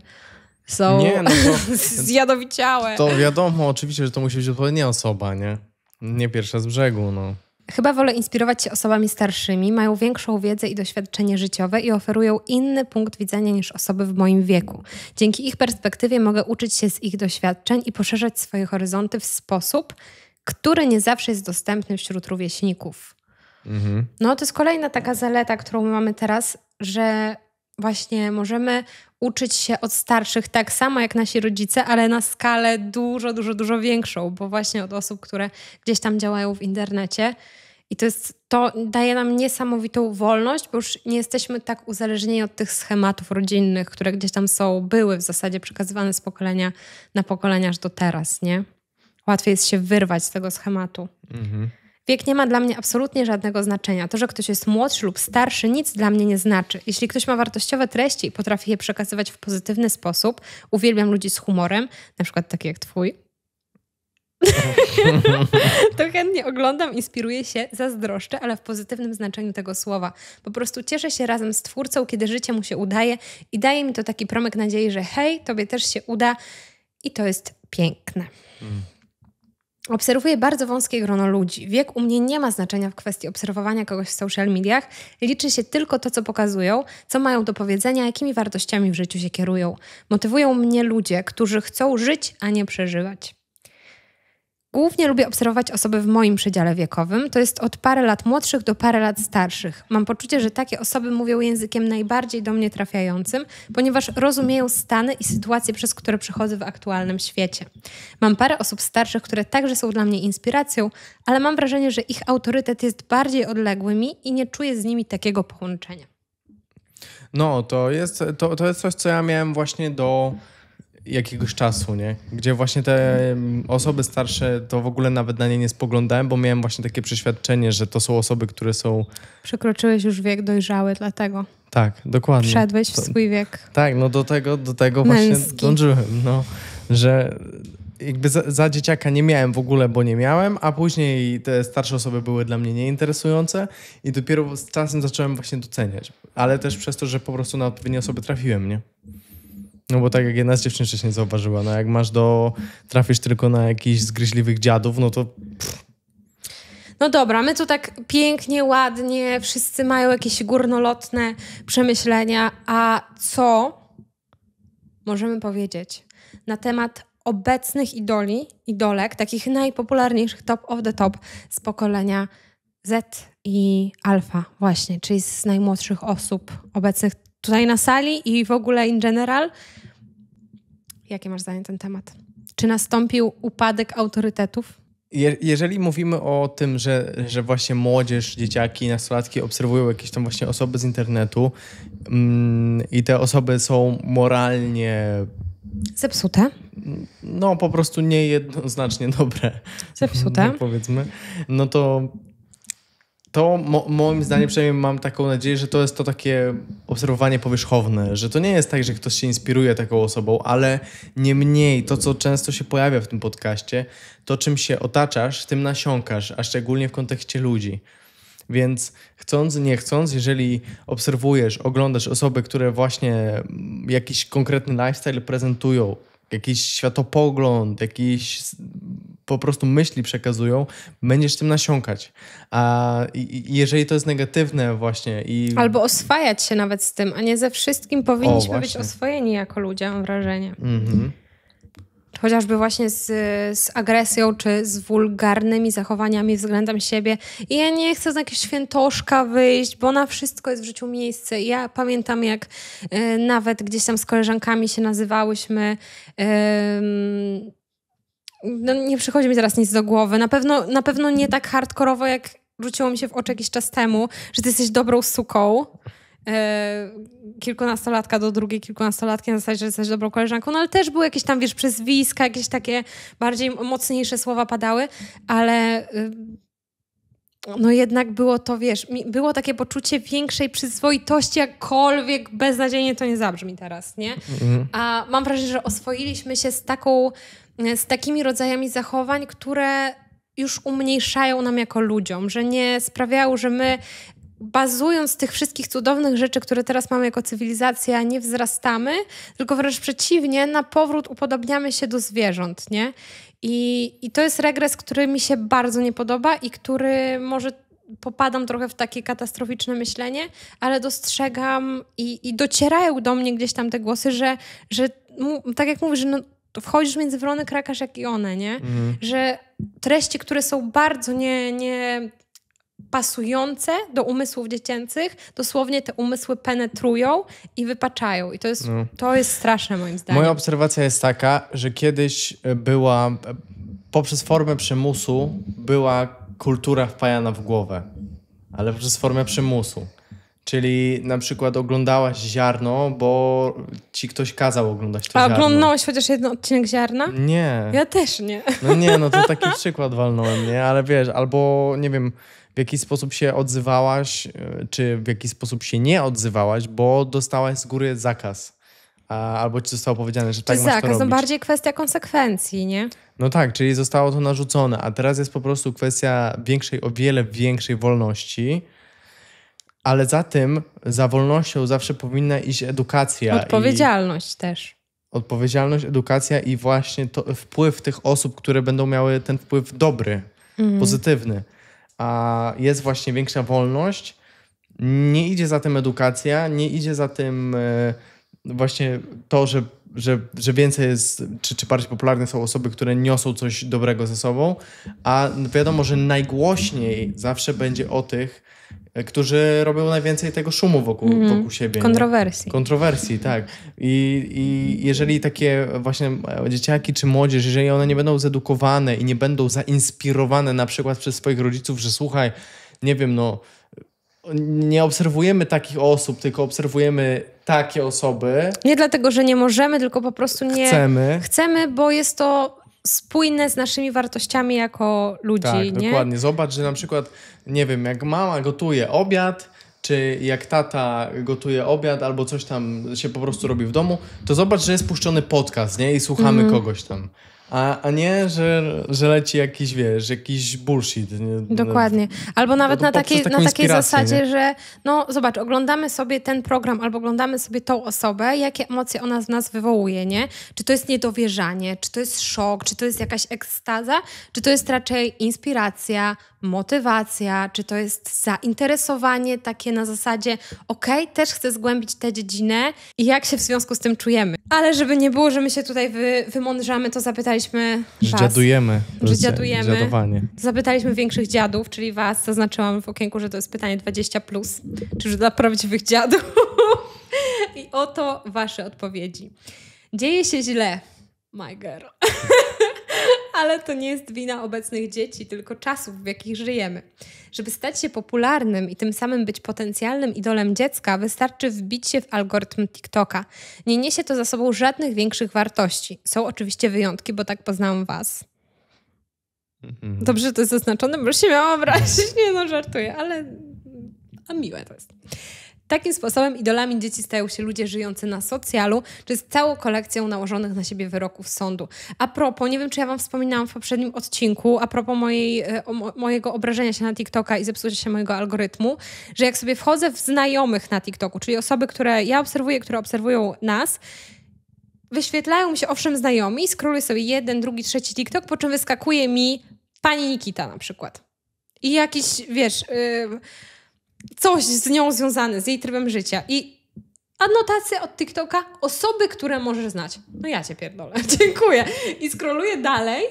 są nie, no to, zjadowiciałe. To wiadomo, oczywiście, że to musi być odpowiednia osoba, nie? Nie pierwsza z brzegu, no. Chyba wolę inspirować się osobami starszymi, mają większą wiedzę i doświadczenie życiowe i oferują inny punkt widzenia niż osoby w moim wieku. Dzięki ich perspektywie mogę uczyć się z ich doświadczeń i poszerzać swoje horyzonty w sposób, który nie zawsze jest dostępny wśród rówieśników. Mhm. No to jest kolejna taka zaleta, którą mamy teraz, że właśnie możemy uczyć się od starszych tak samo jak nasi rodzice, ale na skalę dużo, dużo, dużo większą, bo właśnie od osób, które gdzieś tam działają w internecie. I to jest to daje nam niesamowitą wolność, bo już nie jesteśmy tak uzależnieni od tych schematów rodzinnych, które gdzieś tam są, były w zasadzie przekazywane z pokolenia na pokolenia aż do teraz, nie? Łatwiej jest się wyrwać z tego schematu. Mhm. Wiek nie ma dla mnie absolutnie żadnego znaczenia. To, że ktoś jest młodszy lub starszy, nic dla mnie nie znaczy. Jeśli ktoś ma wartościowe treści i potrafi je przekazywać w pozytywny sposób, uwielbiam ludzi z humorem, na przykład taki jak twój, to chętnie oglądam, inspiruję się, zazdroszczę, ale w pozytywnym znaczeniu tego słowa. Po prostu cieszę się razem z twórcą, kiedy życie mu się udaje i daje mi to taki promyk nadziei, że hej, tobie też się uda i to jest piękne. Mm. Obserwuję bardzo wąskie grono ludzi. Wiek u mnie nie ma znaczenia w kwestii obserwowania kogoś w social mediach. Liczy się tylko to, co pokazują, co mają do powiedzenia, jakimi wartościami w życiu się kierują. Motywują mnie ludzie, którzy chcą żyć, a nie przeżywać. Głównie lubię obserwować osoby w moim przedziale wiekowym, to jest od parę lat młodszych do parę lat starszych. Mam poczucie, że takie osoby mówią językiem najbardziej do mnie trafiającym, ponieważ rozumieją stany i sytuacje, przez które przechodzę w aktualnym świecie. Mam parę osób starszych, które także są dla mnie inspiracją, ale mam wrażenie, że ich autorytet jest bardziej odległy mi i nie czuję z nimi takiego połączenia. No, to jest, to, to jest coś, co ja miałem właśnie do jakiegoś czasu, nie? Gdzie właśnie te mm, osoby starsze, to w ogóle nawet na nie nie spoglądałem, bo miałem właśnie takie przeświadczenie, że to są osoby, które są... Przekroczyłeś już wiek dojrzały, dlatego... Tak, dokładnie. Wszedłeś w swój wiek. Tak, no do tego, do tego właśnie dążyłem, no, że jakby za, za, dzieciaka nie miałem w ogóle, bo nie miałem, a później te starsze osoby były dla mnie nieinteresujące i dopiero z czasem zacząłem właśnie doceniać. Ale też przez to, że po prostu na odpowiednie osoby trafiłem, nie? No bo tak jak jedna z dziewczyn wcześniej zauważyła, no jak masz do, trafisz tylko na jakichś zgryźliwych dziadów, no to... Pff. No dobra, my tu tak pięknie, ładnie, wszyscy mają jakieś górnolotne przemyślenia, a co możemy powiedzieć na temat obecnych idoli, idolek, takich najpopularniejszych top of the top z pokolenia Z i Alfa właśnie, czyli z najmłodszych osób obecnych tutaj na sali i w ogóle in general. Jakie masz zdanie na ten temat? Czy nastąpił upadek autorytetów? Je jeżeli mówimy o tym, że, że właśnie młodzież, dzieciaki, nastolatki obserwują jakieś tam właśnie osoby z internetu mm, i te osoby są moralnie Zepsute? No, po prostu niejednoznacznie dobre. Zepsute? No, powiedzmy. No to to mo moim zdaniem przynajmniej mam taką nadzieję, że to jest to takie obserwowanie powierzchowne, że to nie jest tak, że ktoś się inspiruje taką osobą, ale nie mniej to, co często się pojawia w tym podcaście, to czym się otaczasz, tym nasiąkasz, a szczególnie w kontekście ludzi. Więc chcąc, nie chcąc, jeżeli obserwujesz, oglądasz osoby, które właśnie jakiś konkretny lifestyle prezentują, jakiś światopogląd, jakiś po prostu myśli przekazują, będziesz tym nasiąkać. A jeżeli to jest negatywne właśnie i... Albo oswajać się nawet z tym, a nie ze wszystkim powinniśmy o, być oswojeni jako ludzie, mam wrażenie. Mhm. Chociażby właśnie z, z agresją czy z wulgarnymi zachowaniami względem siebie. I ja nie chcę z jakiegoś świętoszka wyjść, bo na wszystko jest w życiu miejsce. I ja pamiętam, jak y, nawet gdzieś tam z koleżankami się nazywałyśmy. Y, no, nie przychodzi mi teraz nic do głowy. Na pewno, na pewno nie tak hardkorowo, jak rzuciło mi się w oczy jakiś czas temu, że ty jesteś dobrą suką. E, kilkunastolatka do drugiej kilkunastolatki na zasadzie, że jesteś dobrą koleżanką, no ale też były jakieś tam, wiesz, przezwiska, jakieś takie bardziej mocniejsze słowa padały, ale y, no jednak było to, wiesz, było takie poczucie większej przyzwoitości, jakkolwiek beznadziejnie to nie zabrzmi teraz, nie? Mhm. A mam wrażenie, że oswoiliśmy się z taką z takimi rodzajami zachowań, które już umniejszają nam jako ludziom, że nie sprawiają, że my bazując tych wszystkich cudownych rzeczy, które teraz mamy jako cywilizacja, nie wzrastamy, tylko wręcz przeciwnie, na powrót upodobniamy się do zwierząt, nie? I, I to jest regres, który mi się bardzo nie podoba i który może popadam trochę w takie katastroficzne myślenie, ale dostrzegam i, i docierają do mnie gdzieś tam te głosy, że, że tak jak mówisz, no, to wchodzisz między wrony, krakasz jak i one, nie? Mhm. Że treści, które są bardzo nie, nie pasujące do umysłów dziecięcych, dosłownie te umysły penetrują i wypaczają. I to jest, no. to jest straszne moim zdaniem. Moja obserwacja jest taka, że kiedyś e, była, e, poprzez formę przymusu była kultura wpajana w głowę, ale poprzez formę przymusu. Czyli na przykład oglądałaś ziarno, bo ci ktoś kazał oglądać to A ziarno. oglądałaś chociaż jeden odcinek ziarna? Nie. Ja też nie. No nie, no to taki przykład walnąłem, nie? Ale wiesz, albo nie wiem, w jaki sposób się odzywałaś, e, czy w jaki sposób się nie odzywałaś, bo dostałaś z góry zakaz. Albo ci zostało powiedziane, że tak czy masz zakaz, to no robić. bardziej kwestia konsekwencji, nie? No tak, czyli zostało to narzucone, a teraz jest po prostu kwestia większej, o wiele większej wolności ale za tym, za wolnością zawsze powinna iść edukacja. Odpowiedzialność i... też odpowiedzialność, edukacja i właśnie to, wpływ tych osób, które będą miały ten wpływ dobry, mm. pozytywny. A jest właśnie większa wolność, nie idzie za tym edukacja, nie idzie za tym e, właśnie to, że, że, że więcej jest, czy, czy bardziej popularne są osoby, które niosą coś dobrego ze sobą, a wiadomo, że najgłośniej zawsze będzie o tych, E, którzy robią najwięcej tego szumu wokół, mm. wokół siebie. Kontrowersji. Nie? Kontrowersji, tak. I, I jeżeli takie właśnie e, dzieciaki czy młodzież, jeżeli one nie będą zedukowane i nie będą zainspirowane na przykład przez swoich rodziców, że słuchaj, nie wiem, no nie obserwujemy takich osób, tylko obserwujemy takie osoby. Nie dlatego, że nie możemy, tylko po prostu nie chcemy, chcemy bo jest to spójne z naszymi wartościami jako ludzi. Tak, nie? dokładnie. Zobacz, że na przykład, nie wiem, jak mama gotuje obiad, czy jak tata gotuje obiad albo coś tam się po prostu robi w domu, to zobacz, że jest puszczony podcast, nie? I słuchamy mm. kogoś tam. A, a nie, że, że leci jakiś, wiesz, jakiś bullshit. Nie? No, Dokładnie. Albo nawet na takiej, na takiej zasadzie, nie? że no zobacz, oglądamy sobie ten program albo oglądamy sobie tą osobę, jakie emocje ona z nas wywołuje, nie? Czy to jest niedowierzanie, czy to jest szok, czy to jest jakaś ekstaza, czy to jest raczej inspiracja, motywacja, czy to jest zainteresowanie takie na zasadzie okej, okay, też chcę zgłębić tę dziedzinę i jak się w związku z tym czujemy. Ale żeby nie było, że my się tutaj wy, wymądrzamy, to zapytaliśmy zapytaliśmy was. Dziadujemy. Że dziadujemy. Zapytaliśmy większych dziadów, czyli was. Zaznaczyłam w okienku, że to jest pytanie 20+. Plus, czy dla prawdziwych dziadów. I oto wasze odpowiedzi. Dzieje się źle, my girl. ale to nie jest wina obecnych dzieci, tylko czasów, w jakich żyjemy. Żeby stać się popularnym i tym samym być potencjalnym idolem dziecka, wystarczy wbić się w algorytm TikToka. Nie niesie to za sobą żadnych większych wartości. Są oczywiście wyjątki, bo tak poznałam Was. Mhm. Dobrze, że to jest zaznaczone, bo się miałam obrazić. Nie no, żartuję, ale a miłe to jest. Takim sposobem idolami dzieci stają się ludzie żyjący na socjalu, czy z całą kolekcją nałożonych na siebie wyroków sądu. A propos, nie wiem czy ja Wam wspominałam w poprzednim odcinku, a propos mojej, e, mojego obrażenia się na TikToka i zepsucia się mojego algorytmu, że jak sobie wchodzę w znajomych na TikToku, czyli osoby, które ja obserwuję, które obserwują nas, wyświetlają mi się owszem znajomi, skróluję sobie jeden, drugi, trzeci TikTok, po czym wyskakuje mi pani Nikita na przykład. I jakiś, wiesz... Yy, coś z nią związane, z jej trybem życia. I anotacje od TikToka, osoby, które możesz znać. No ja cię pierdolę, dziękuję. I skroluję dalej.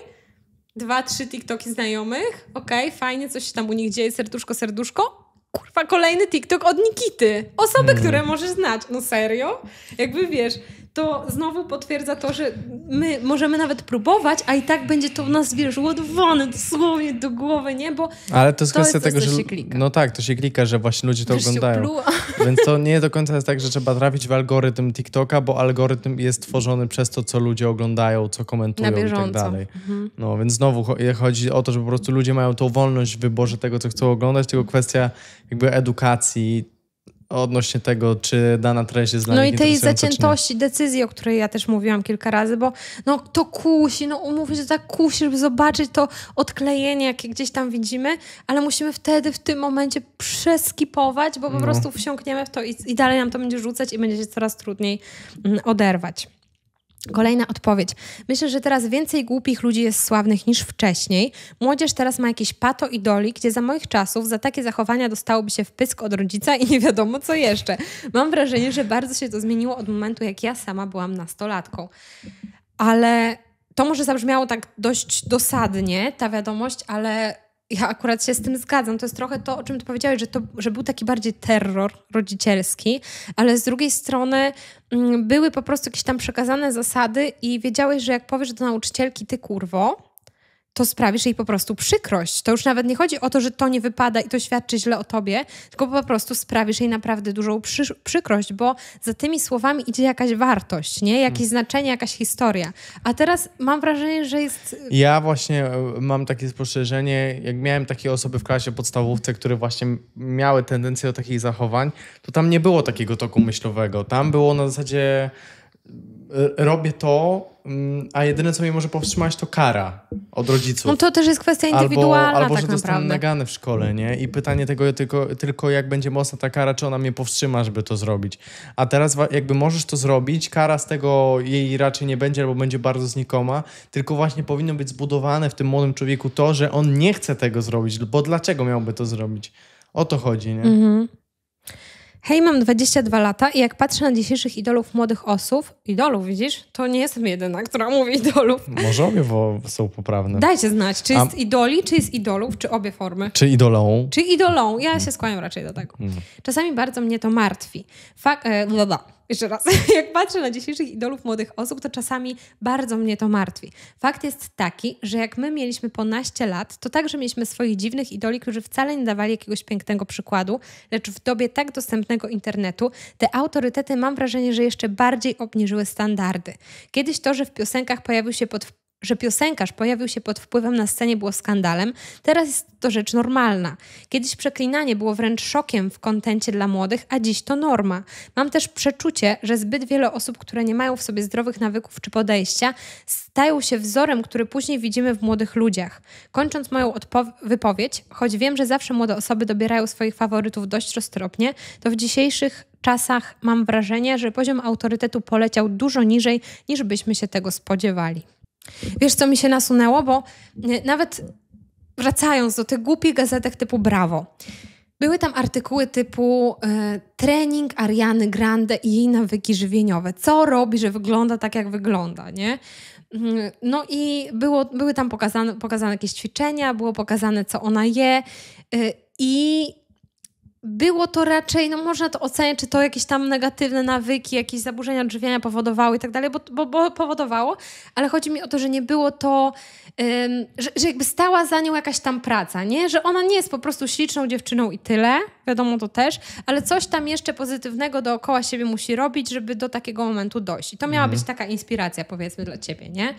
Dwa, trzy TikToki znajomych. Okej, okay, fajnie, coś się tam u nich dzieje, serduszko, serduszko. Kurwa, kolejny TikTok od Nikity. Osoby, mm. które możesz znać. No serio? Jakby wiesz, to znowu potwierdza to, że my możemy nawet próbować, a i tak będzie to w nas, wiesz, ładowane dosłownie do głowy, nie? Bo Ale to jest kwestia tego, że... No tak, to się klika, że właśnie ludzie to oglądają. Więc to nie do końca jest tak, że trzeba trafić w algorytm TikToka, bo algorytm jest tworzony przez to, co ludzie oglądają, co komentują i tak dalej. Mhm. No więc znowu chodzi o to, że po prostu ludzie mają tą wolność w wyborze tego, co chcą oglądać, tylko kwestia jakby edukacji odnośnie tego, czy dana treść jest dla No i tej zaciętości decyzji, o której ja też mówiłam kilka razy, bo no to kusi, no umówmy się, tak kusi, żeby zobaczyć to odklejenie, jakie gdzieś tam widzimy, ale musimy wtedy w tym momencie przeskipować, bo po no. prostu wsiąkniemy w to i, i dalej nam to będzie rzucać i będzie się coraz trudniej mm, oderwać. Kolejna odpowiedź. Myślę, że teraz więcej głupich ludzi jest sławnych niż wcześniej. Młodzież teraz ma jakieś pato i doli, gdzie za moich czasów za takie zachowania dostałoby się wpysk od rodzica i nie wiadomo co jeszcze. Mam wrażenie, że bardzo się to zmieniło od momentu, jak ja sama byłam nastolatką. Ale to może zabrzmiało tak dość dosadnie, ta wiadomość, ale ja akurat się z tym zgadzam. To jest trochę to, o czym ty powiedziałeś, że, to, że był taki bardziej terror rodzicielski, ale z drugiej strony mm, były po prostu jakieś tam przekazane zasady i wiedziałeś, że jak powiesz do nauczycielki, ty kurwo, to sprawisz jej po prostu przykrość. To już nawet nie chodzi o to, że to nie wypada i to świadczy źle o tobie, tylko po prostu sprawisz jej naprawdę dużą przy, przykrość, bo za tymi słowami idzie jakaś wartość, nie? Jakieś hmm. znaczenie, jakaś historia. A teraz mam wrażenie, że jest... Y, ja właśnie e, mam takie spostrzeżenie, jak miałem takie osoby w klasie podstawówce, które właśnie miały tendencję do takich zachowań, to tam nie było takiego toku myślowego. Tam było na zasadzie E, robię to, mm, a jedyne, co mnie może powstrzymać, to kara od rodziców. No to też jest kwestia indywidualna albo, albo tak że dostanę nagany w szkole, nie? I pytanie tego tylko, tylko, jak będzie mocna ta kara, czy ona mnie powstrzyma, żeby to zrobić. A teraz jakby możesz to zrobić, kara z tego jej raczej nie będzie, albo będzie bardzo znikoma, tylko właśnie powinno być zbudowane w tym młodym człowieku to, że on nie chce tego zrobić, bo dlaczego miałby to zrobić? O to chodzi, nie? Mhm. Hej, mam 22 lata i jak patrzę na dzisiejszych idolów młodych osób, idolów widzisz, to nie jestem jedyna, która mówi idolów. Może obie są poprawne. Dajcie znać, czy jest A... idoli, czy jest idolów, czy obie formy. Czy idolą. Czy idolą, ja się skłaniam raczej do tego. Mm. Czasami bardzo mnie to martwi. Fak... E, jeszcze raz, jak patrzę na dzisiejszych idolów młodych osób, to czasami bardzo mnie to martwi. Fakt jest taki, że jak my mieliśmy po lat, to także mieliśmy swoich dziwnych idoli, którzy wcale nie dawali jakiegoś pięknego przykładu, lecz w dobie tak dostępnego internetu te autorytety mam wrażenie, że jeszcze bardziej obniżyły standardy. Kiedyś to, że w piosenkach pojawił się pod że piosenkarz pojawił się pod wpływem na scenie było skandalem, teraz jest to rzecz normalna. Kiedyś przeklinanie było wręcz szokiem w kontencie dla młodych, a dziś to norma. Mam też przeczucie, że zbyt wiele osób, które nie mają w sobie zdrowych nawyków czy podejścia, stają się wzorem, który później widzimy w młodych ludziach. Kończąc moją wypowiedź, choć wiem, że zawsze młode osoby dobierają swoich faworytów dość roztropnie, to w dzisiejszych czasach mam wrażenie, że poziom autorytetu poleciał dużo niżej, niż byśmy się tego spodziewali. Wiesz, co mi się nasunęło? Bo e, nawet wracając do tych głupich gazetek typu Brawo, były tam artykuły typu y, trening Ariany Grande i jej nawyki żywieniowe. Co robi, że wygląda tak, jak wygląda, nie? Mm, no i było, były tam pokazane, pokazane jakieś ćwiczenia, było pokazane, co ona je. Y, I było to raczej, no można to oceniać, czy to jakieś tam negatywne nawyki, jakieś zaburzenia odżywiania powodowały i tak dalej, bo, powodowało, ale chodzi mi o to, że nie było to, że, że, jakby stała za nią jakaś tam praca, nie? Że ona nie jest po prostu śliczną dziewczyną i tyle, wiadomo to też, ale coś tam jeszcze pozytywnego dookoła siebie musi robić, żeby do takiego momentu dojść. I to miała mhm. być taka inspiracja, powiedzmy, dla ciebie, nie?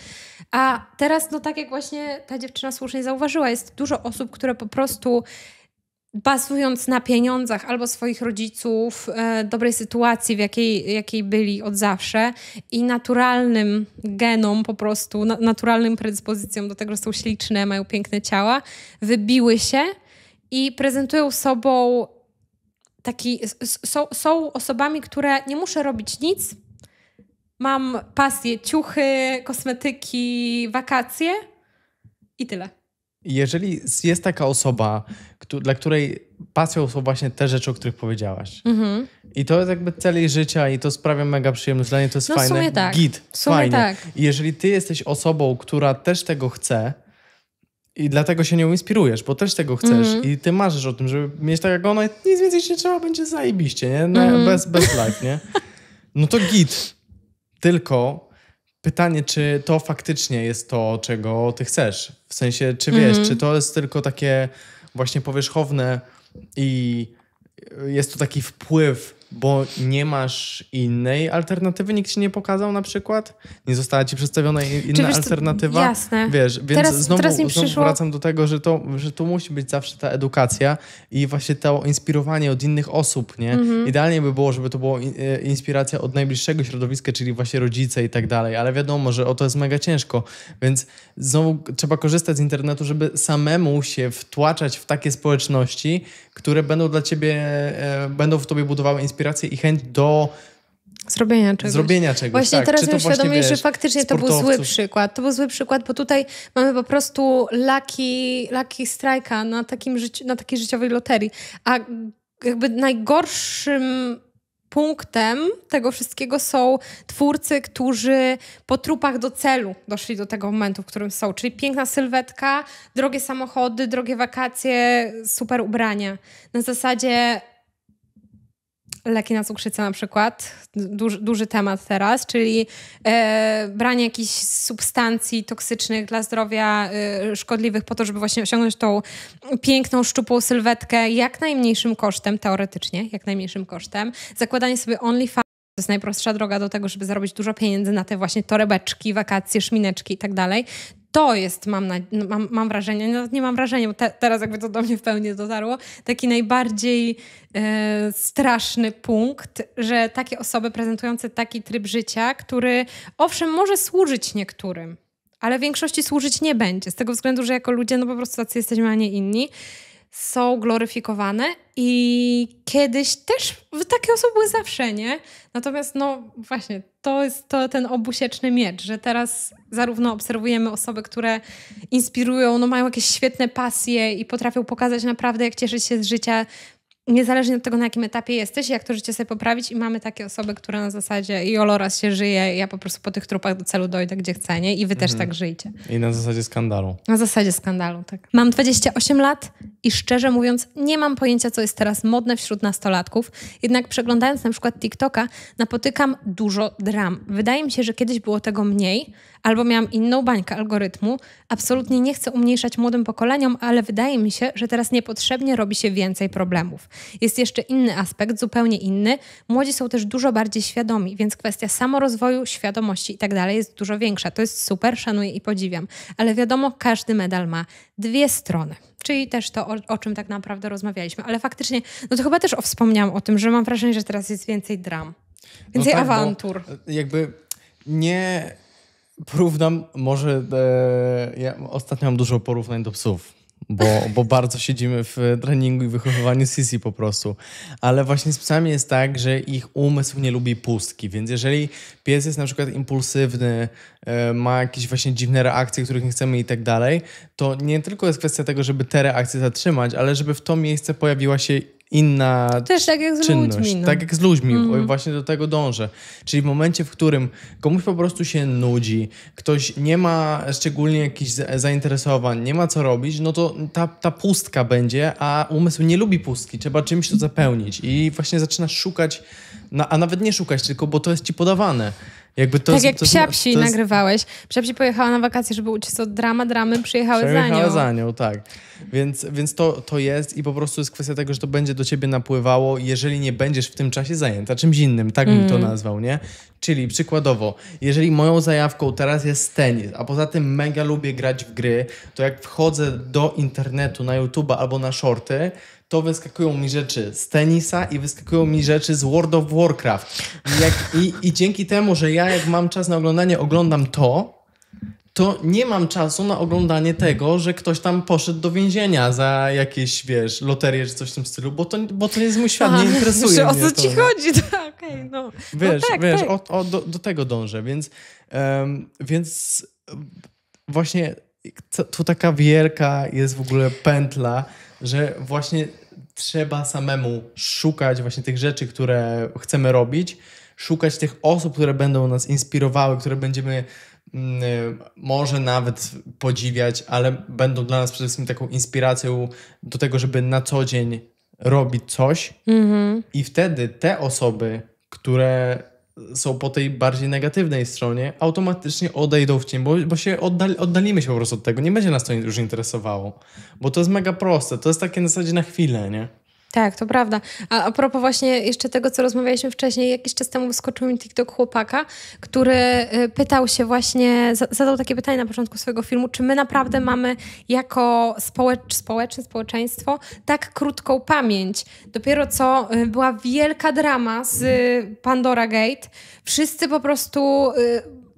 A teraz, no tak jak właśnie ta dziewczyna słusznie zauważyła, jest dużo osób, które po prostu bazując na pieniądzach albo swoich rodziców, e, dobrej sytuacji, w jakiej, jakiej byli od zawsze i naturalnym genom po prostu, naturalnym predyspozycjom do tego, że są śliczne, mają piękne ciała, wybiły się i prezentują sobą taki, są, są osobami, które nie muszę robić nic, mam pasję, ciuchy, kosmetyki, wakacje i tyle. Jeżeli jest taka osoba, dla której pasją są właśnie te rzeczy, o których powiedziałaś. Mhm. I to jest jakby cel jej życia i to sprawia mega przyjemność dla niej, to jest no, fajne. tak. Git, Fajne. Tak. I jeżeli ty jesteś osobą, która też tego chce i dlatego się nią inspirujesz, bo też tego chcesz mhm. i ty marzysz o tym, żeby mieć tak jak ona, nic więcej się trzeba, będzie zajebiście, nie? No, mhm. bez, bez life, nie? No to git. Tylko Pytanie, czy to faktycznie jest to, czego ty chcesz? W sensie, czy wiesz, mhm. czy to jest tylko takie właśnie powierzchowne i jest to taki wpływ bo nie masz innej alternatywy, nikt ci nie pokazał na przykład, nie została ci przedstawiona inna wiesz, alternatywa. Jasne. Wiesz, więc teraz, znowu, teraz znowu wracam do tego, że to, że to musi być zawsze ta edukacja i właśnie to inspirowanie od innych osób, nie? Mhm. Idealnie by było, żeby to była e, inspiracja od najbliższego środowiska, czyli właśnie rodzice i tak dalej, ale wiadomo, że o to jest mega ciężko, więc znowu trzeba korzystać z internetu, żeby samemu się wtłaczać w takie społeczności, które będą dla ciebie, e, będą w tobie budowały inspirację i chęć do Zrobienia czegoś. Zrobienia czegoś. Właśnie tak. teraz Czy mi że faktycznie sportowców. to był zły przykład. To był zły przykład, bo tutaj mamy po prostu laki, laki strajka na, takim życi- na takiej życiowej loterii. A jakby najgorszym punktem tego wszystkiego są twórcy, którzy po trupach do celu doszli do tego momentu, w którym są. Czyli piękna sylwetka, drogie samochody, drogie wakacje, super ubrania. Na zasadzie leki na cukrzycę na przykład, duży, duży temat teraz, czyli e, branie jakichś substancji toksycznych dla zdrowia, e, szkodliwych po to, żeby właśnie osiągnąć tą piękną, szczupłą sylwetkę jak najmniejszym kosztem, teoretycznie, jak najmniejszym kosztem. Zakładanie sobie OnlyFans to jest najprostsza droga do tego, żeby zarobić dużo pieniędzy na te właśnie torebeczki, wakacje, szmineczki i tak dalej to jest, mam, na, no, mam, mam wrażenie, no nie mam wrażenia, bo te, teraz jakby to do mnie w pełni dotarło, taki najbardziej e, straszny punkt, że takie osoby prezentujące taki tryb życia, który owszem może służyć niektórym, ale większości służyć nie będzie, z tego względu, że jako ludzie no po prostu tacy jesteśmy, a nie inni, są gloryfikowane i kiedyś też takie osoby były zawsze, nie? Natomiast no właśnie, to jest to, ten obusieczny miecz, że teraz zarówno obserwujemy osoby, które inspirują, no mają jakieś świetne pasje i potrafią pokazać naprawdę, jak cieszyć się z życia niezależnie od tego, na jakim etapie jesteś, jak to życie sobie poprawić i mamy takie osoby, które na zasadzie i oloraz się żyje, ja po prostu po tych trupach do celu dojdę, gdzie chcę, nie? I wy też mhm. tak żyjcie. I na zasadzie skandalu. Na zasadzie skandalu, tak. Mam 28 lat i szczerze mówiąc nie mam pojęcia, co jest teraz modne wśród nastolatków, jednak przeglądając na przykład TikToka napotykam dużo dram. Wydaje mi się, że kiedyś było tego mniej, albo miałam inną bańkę algorytmu. Absolutnie nie chcę umniejszać młodym pokoleniom, ale wydaje mi się, że teraz niepotrzebnie robi się więcej problemów. Jest jeszcze inny aspekt, zupełnie inny. Młodzi są też dużo bardziej świadomi, więc kwestia samorozwoju, świadomości i tak dalej jest dużo większa. To jest super, szanuję i podziwiam. Ale wiadomo, każdy medal ma dwie strony czyli też to, o, o, czym tak naprawdę rozmawialiśmy. Ale faktycznie, no to chyba też o, wspomniałam o tym, że mam wrażenie, że teraz jest więcej dram, no więcej no tak, awantur. Jakby nie porównam, może e, ja ostatnio mam dużo porównań do psów bo, bo bardzo siedzimy w treningu i wychowywaniu sisi po prostu. Ale właśnie z psami jest tak, że ich umysł nie lubi pustki, więc jeżeli pies jest na przykład impulsywny, e, ma jakieś właśnie dziwne reakcje, których nie chcemy i tak dalej, to nie tylko jest kwestia tego, żeby te reakcje zatrzymać, ale żeby w to miejsce pojawiła się inna Też tak jak z czynność. Ludźmi, no. Tak jak z ludźmi, mm. właśnie do tego dążę. Czyli w momencie, w którym komuś po prostu się nudzi, ktoś nie ma szczególnie jakichś zainteresowań, nie ma co robić, no to ta, ta pustka będzie, a umysł nie lubi pustki, trzeba czymś to zapełnić i właśnie zaczynasz szukać no, a nawet nie szukać, tylko bo to jest ci podawane. Jakby to tak jak to, Psiapsi to jest... nagrywałeś. Psiapsi pojechała na wakacje, żeby uczyć od drama, dramy, przyjechały za nią. za nią, tak. Więc, więc to, to jest i po prostu jest kwestia tego, że to będzie do ciebie napływało, jeżeli nie będziesz w tym czasie zajęta czymś innym, tak bym mm. to nazwał, nie? Czyli przykładowo, jeżeli moją zajawką teraz jest tenis, a poza tym mega lubię grać w gry, to jak wchodzę do internetu, na YouTube'a albo na shorty, to wyskakują mi rzeczy z tenisa i wyskakują mi rzeczy z World of Warcraft. I, jak, i, i dzięki temu, że ja jak mam czas na oglądanie, oglądam to, to nie mam czasu na oglądanie tego, że ktoś tam poszedł do więzienia za jakieś, wiesz, loterię czy coś w tym stylu, bo to, bo to nie jest mój świat, nie interesuje że, mnie. O co to. ci no. chodzi? Tak, okay, no. no. Wiesz, no tak, wiesz, tak. O, o, do, do, tego dążę, więc, um, więc właśnie to, tu taka wielka jest w ogóle pętla, że właśnie trzeba samemu szukać właśnie tych rzeczy, które chcemy robić, szukać tych osób, które będą nas inspirowały, które będziemy mm, y, może nawet podziwiać, ale będą dla nas przede wszystkim taką inspiracją do tego, żeby na co dzień robić coś. Mm -hmm. I wtedy te osoby, które są po tej bardziej negatywnej stronie, automatycznie odejdą w cień, bo, bo się oddalimy się po prostu od tego. Nie będzie nas to już interesowało. Bo to jest mega proste. To jest takie na zasadzie na chwilę, nie? Tak, to prawda. A, a propos właśnie jeszcze tego, co rozmawialiśmy wcześniej, jakiś czas temu wyskoczył mi TikTok chłopaka, który y, pytał się właśnie, zadał takie pytanie na początku swojego filmu, czy my naprawdę mamy jako społecz, społeczne społeczeństwo tak krótką pamięć. Dopiero co y, była wielka drama z y, Pandora Gate. Wszyscy po prostu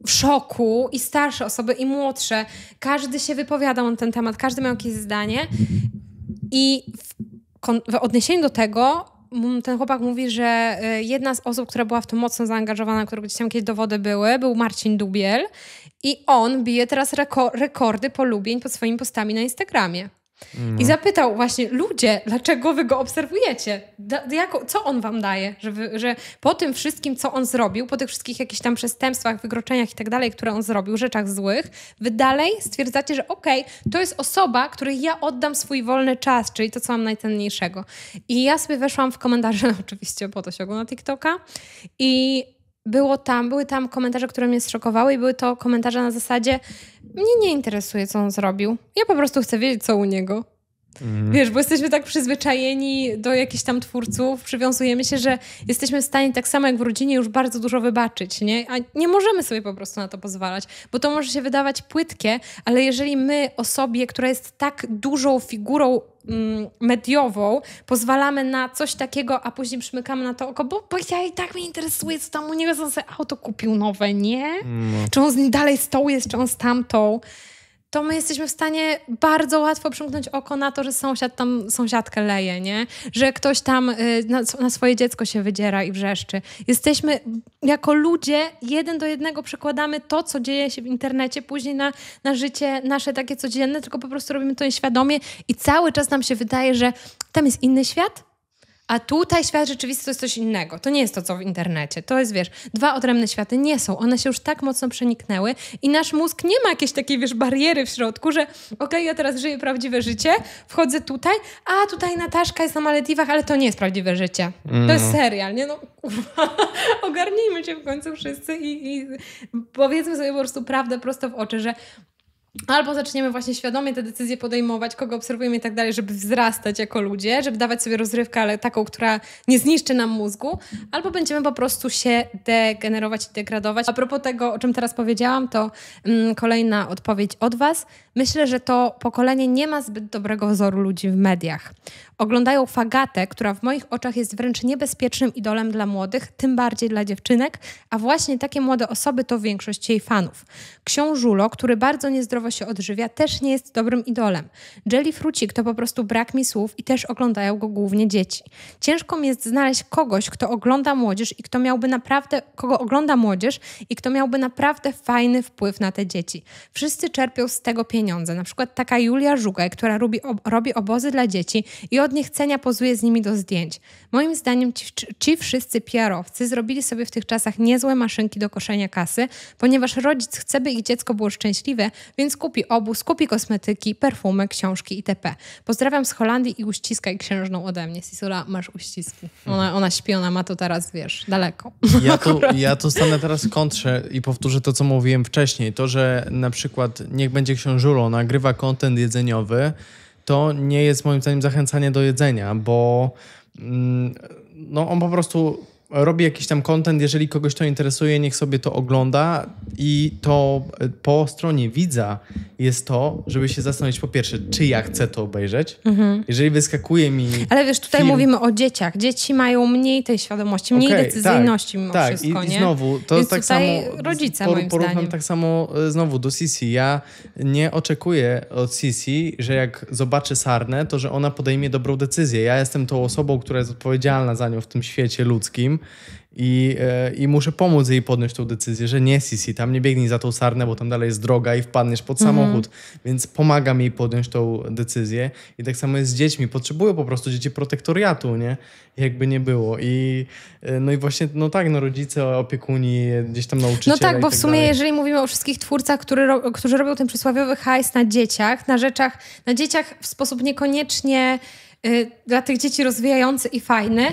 w szoku i starsze osoby, i młodsze. Każdy się wypowiadał na ten temat, każdy miał jakieś zdanie. I w w odniesieniu do tego ten chłopak mówi, że e, jedna z osób, która była w to mocno zaangażowana, którego gdzieś tam jakieś dowody były, był Marcin Dubiel i on bije teraz rekordy polubień pod swoimi postami na Instagramie. Mhm. I zapytał właśnie, ludzie, dlaczego wy go obserwujecie? jako, co on wam daje? Że, wy, że po tym wszystkim, co on zrobił, po tych wszystkich jakichś tam przestępstwach, wykroczeniach i tak dalej, które on zrobił, rzeczach złych, wy dalej stwierdzacie, że okej, okay, to jest osoba, której ja oddam swój wolny czas, czyli to, co mam najcenniejszego. I ja sobie weszłam w komentarze, oczywiście po to się na TikToka i było tam, były tam komentarze, które mnie zszokowały i były to komentarze na zasadzie mnie nie interesuje, co on zrobił. Ja po prostu chcę wiedzieć, co u niego. Mhm. Wiesz, bo jesteśmy tak przyzwyczajeni do jakichś tam twórców, przywiązujemy się, że jesteśmy w stanie tak samo jak w rodzinie już bardzo dużo wybaczyć, nie? A nie możemy sobie po prostu na to pozwalać, bo to może się wydawać płytkie, ale jeżeli my osobie, która jest tak dużą figurą mm, mediową, pozwalamy na coś takiego, a później przymykamy na to oko, bo, bo ja i tak mnie interesuje, co tam u niego, co on sobie auto kupił nowe, nie? No. Czy on z nim dalej stołu jest, czy on z tamtą to my jesteśmy w stanie bardzo łatwo przymknąć oko na to, że sąsiad tam sąsiadkę leje, nie? Że ktoś tam y, na, na swoje dziecko się wydziera i wrzeszczy. Jesteśmy jako ludzie jeden do jednego przekładamy to, co dzieje się w internecie później na, na życie nasze takie codzienne, tylko po prostu robimy to nieświadomie i cały czas nam się wydaje, że tam jest inny świat, a tutaj świat rzeczywisty to jest coś innego. To nie jest to, co w internecie. To jest, wiesz, dwa odrębne światy nie są. One się już tak mocno przeniknęły i nasz mózg nie ma jakiejś takiej, wiesz, bariery w środku, że okej, okay, ja teraz żyję prawdziwe życie, wchodzę tutaj, a tutaj Nataszka jest na Malediwach, ale to nie jest prawdziwe życie. Mm. To jest mhm. serial, nie? No, uwa, ogarnijmy się w końcu wszyscy i, i powiedzmy sobie po prostu prawdę prosto w oczy, że Albo zaczniemy właśnie świadomie te decyzje podejmować, kogo obserwujemy i tak dalej, żeby wzrastać jako ludzie, żeby dawać sobie rozrywkę, ale taką, która nie zniszczy nam mózgu, albo będziemy po prostu się degenerować i degradować. A propos tego, o czym teraz powiedziałam, to mm, kolejna odpowiedź od Was. Myślę, że to pokolenie nie ma zbyt dobrego wzoru ludzi w mediach. Oglądają fagatę, która w moich oczach jest wręcz niebezpiecznym idolem dla młodych, tym bardziej dla dziewczynek, a właśnie takie młode osoby to większość jej fanów. Książulo, który bardzo niezdrowo zdrowo się odżywia, też nie jest dobrym idolem. Jelly Frucik to po prostu brak mi słów i też oglądają go głównie dzieci. Ciężko mi jest znaleźć kogoś, kto ogląda młodzież i kto miałby naprawdę, kogo ogląda młodzież i kto miałby naprawdę fajny wpływ na te dzieci. Wszyscy czerpią z tego pieniądze. Na przykład taka Julia Żugaj, która robi, ob robi obozy dla dzieci i od niechcenia pozuje z nimi do zdjęć. Moim zdaniem ci, ci wszyscy PR-owcy zrobili sobie w tych czasach niezłe maszynki do koszenia kasy, ponieważ rodzic chce, by ich dziecko było szczęśliwe, więc więc kupi obóz, kupi kosmetyki, perfumy, książki itp. Pozdrawiam z Holandii i uściskaj księżną ode mnie. Sisula, masz uściski. Ona, ona śpi, ona ma to teraz, wiesz, daleko. Ja tu, ja tu stanę teraz kontrze i powtórzę to, co mówiłem wcześniej. To, że na przykład niech będzie książulo, nagrywa kontent jedzeniowy, to nie jest moim zdaniem zachęcanie do jedzenia, bo mm, no on po prostu robię jakiś tam content, jeżeli kogoś to interesuje, niech sobie to ogląda i to e, po stronie widza jest to, żeby się zastanowić po pierwsze, czy ja chcę to obejrzeć, mhm. jeżeli wyskakuje mi Ale wiesz, tutaj film... mówimy o dzieciach. Dzieci mają mniej tej świadomości, mniej okay, decyzyjności tak, mimo tak. wszystko, I, nie? I znowu, to Więc tak samo rodzice, por, porównam zdaniem. tak samo e, znowu do Sisi. Ja nie oczekuję od Sisi, że jak zobaczy Sarnę, to że ona podejmie dobrą decyzję. Ja jestem tą osobą, która jest odpowiedzialna za nią w tym świecie ludzkim i, e, i muszę pomóc jej podnieść tą decyzję, że nie Sisi, tam nie biegnij za tą sarnę, bo tam dalej jest droga i wpadniesz pod mhm. samochód, więc pomagam jej podjąć tą decyzję i tak samo jest z dziećmi, potrzebują po prostu dzieci protektoriatu, nie? Jakby nie było i e, no i właśnie, no tak, no rodzice, opiekuni, gdzieś tam nauczyciele No tak, bo tak w sumie dalej. jeżeli mówimy o wszystkich twórcach, który, którzy robią ten przysławiowy hajs na dzieciach, na rzeczach, na dzieciach w sposób niekoniecznie Y, dla tych dzieci rozwijający i fajny,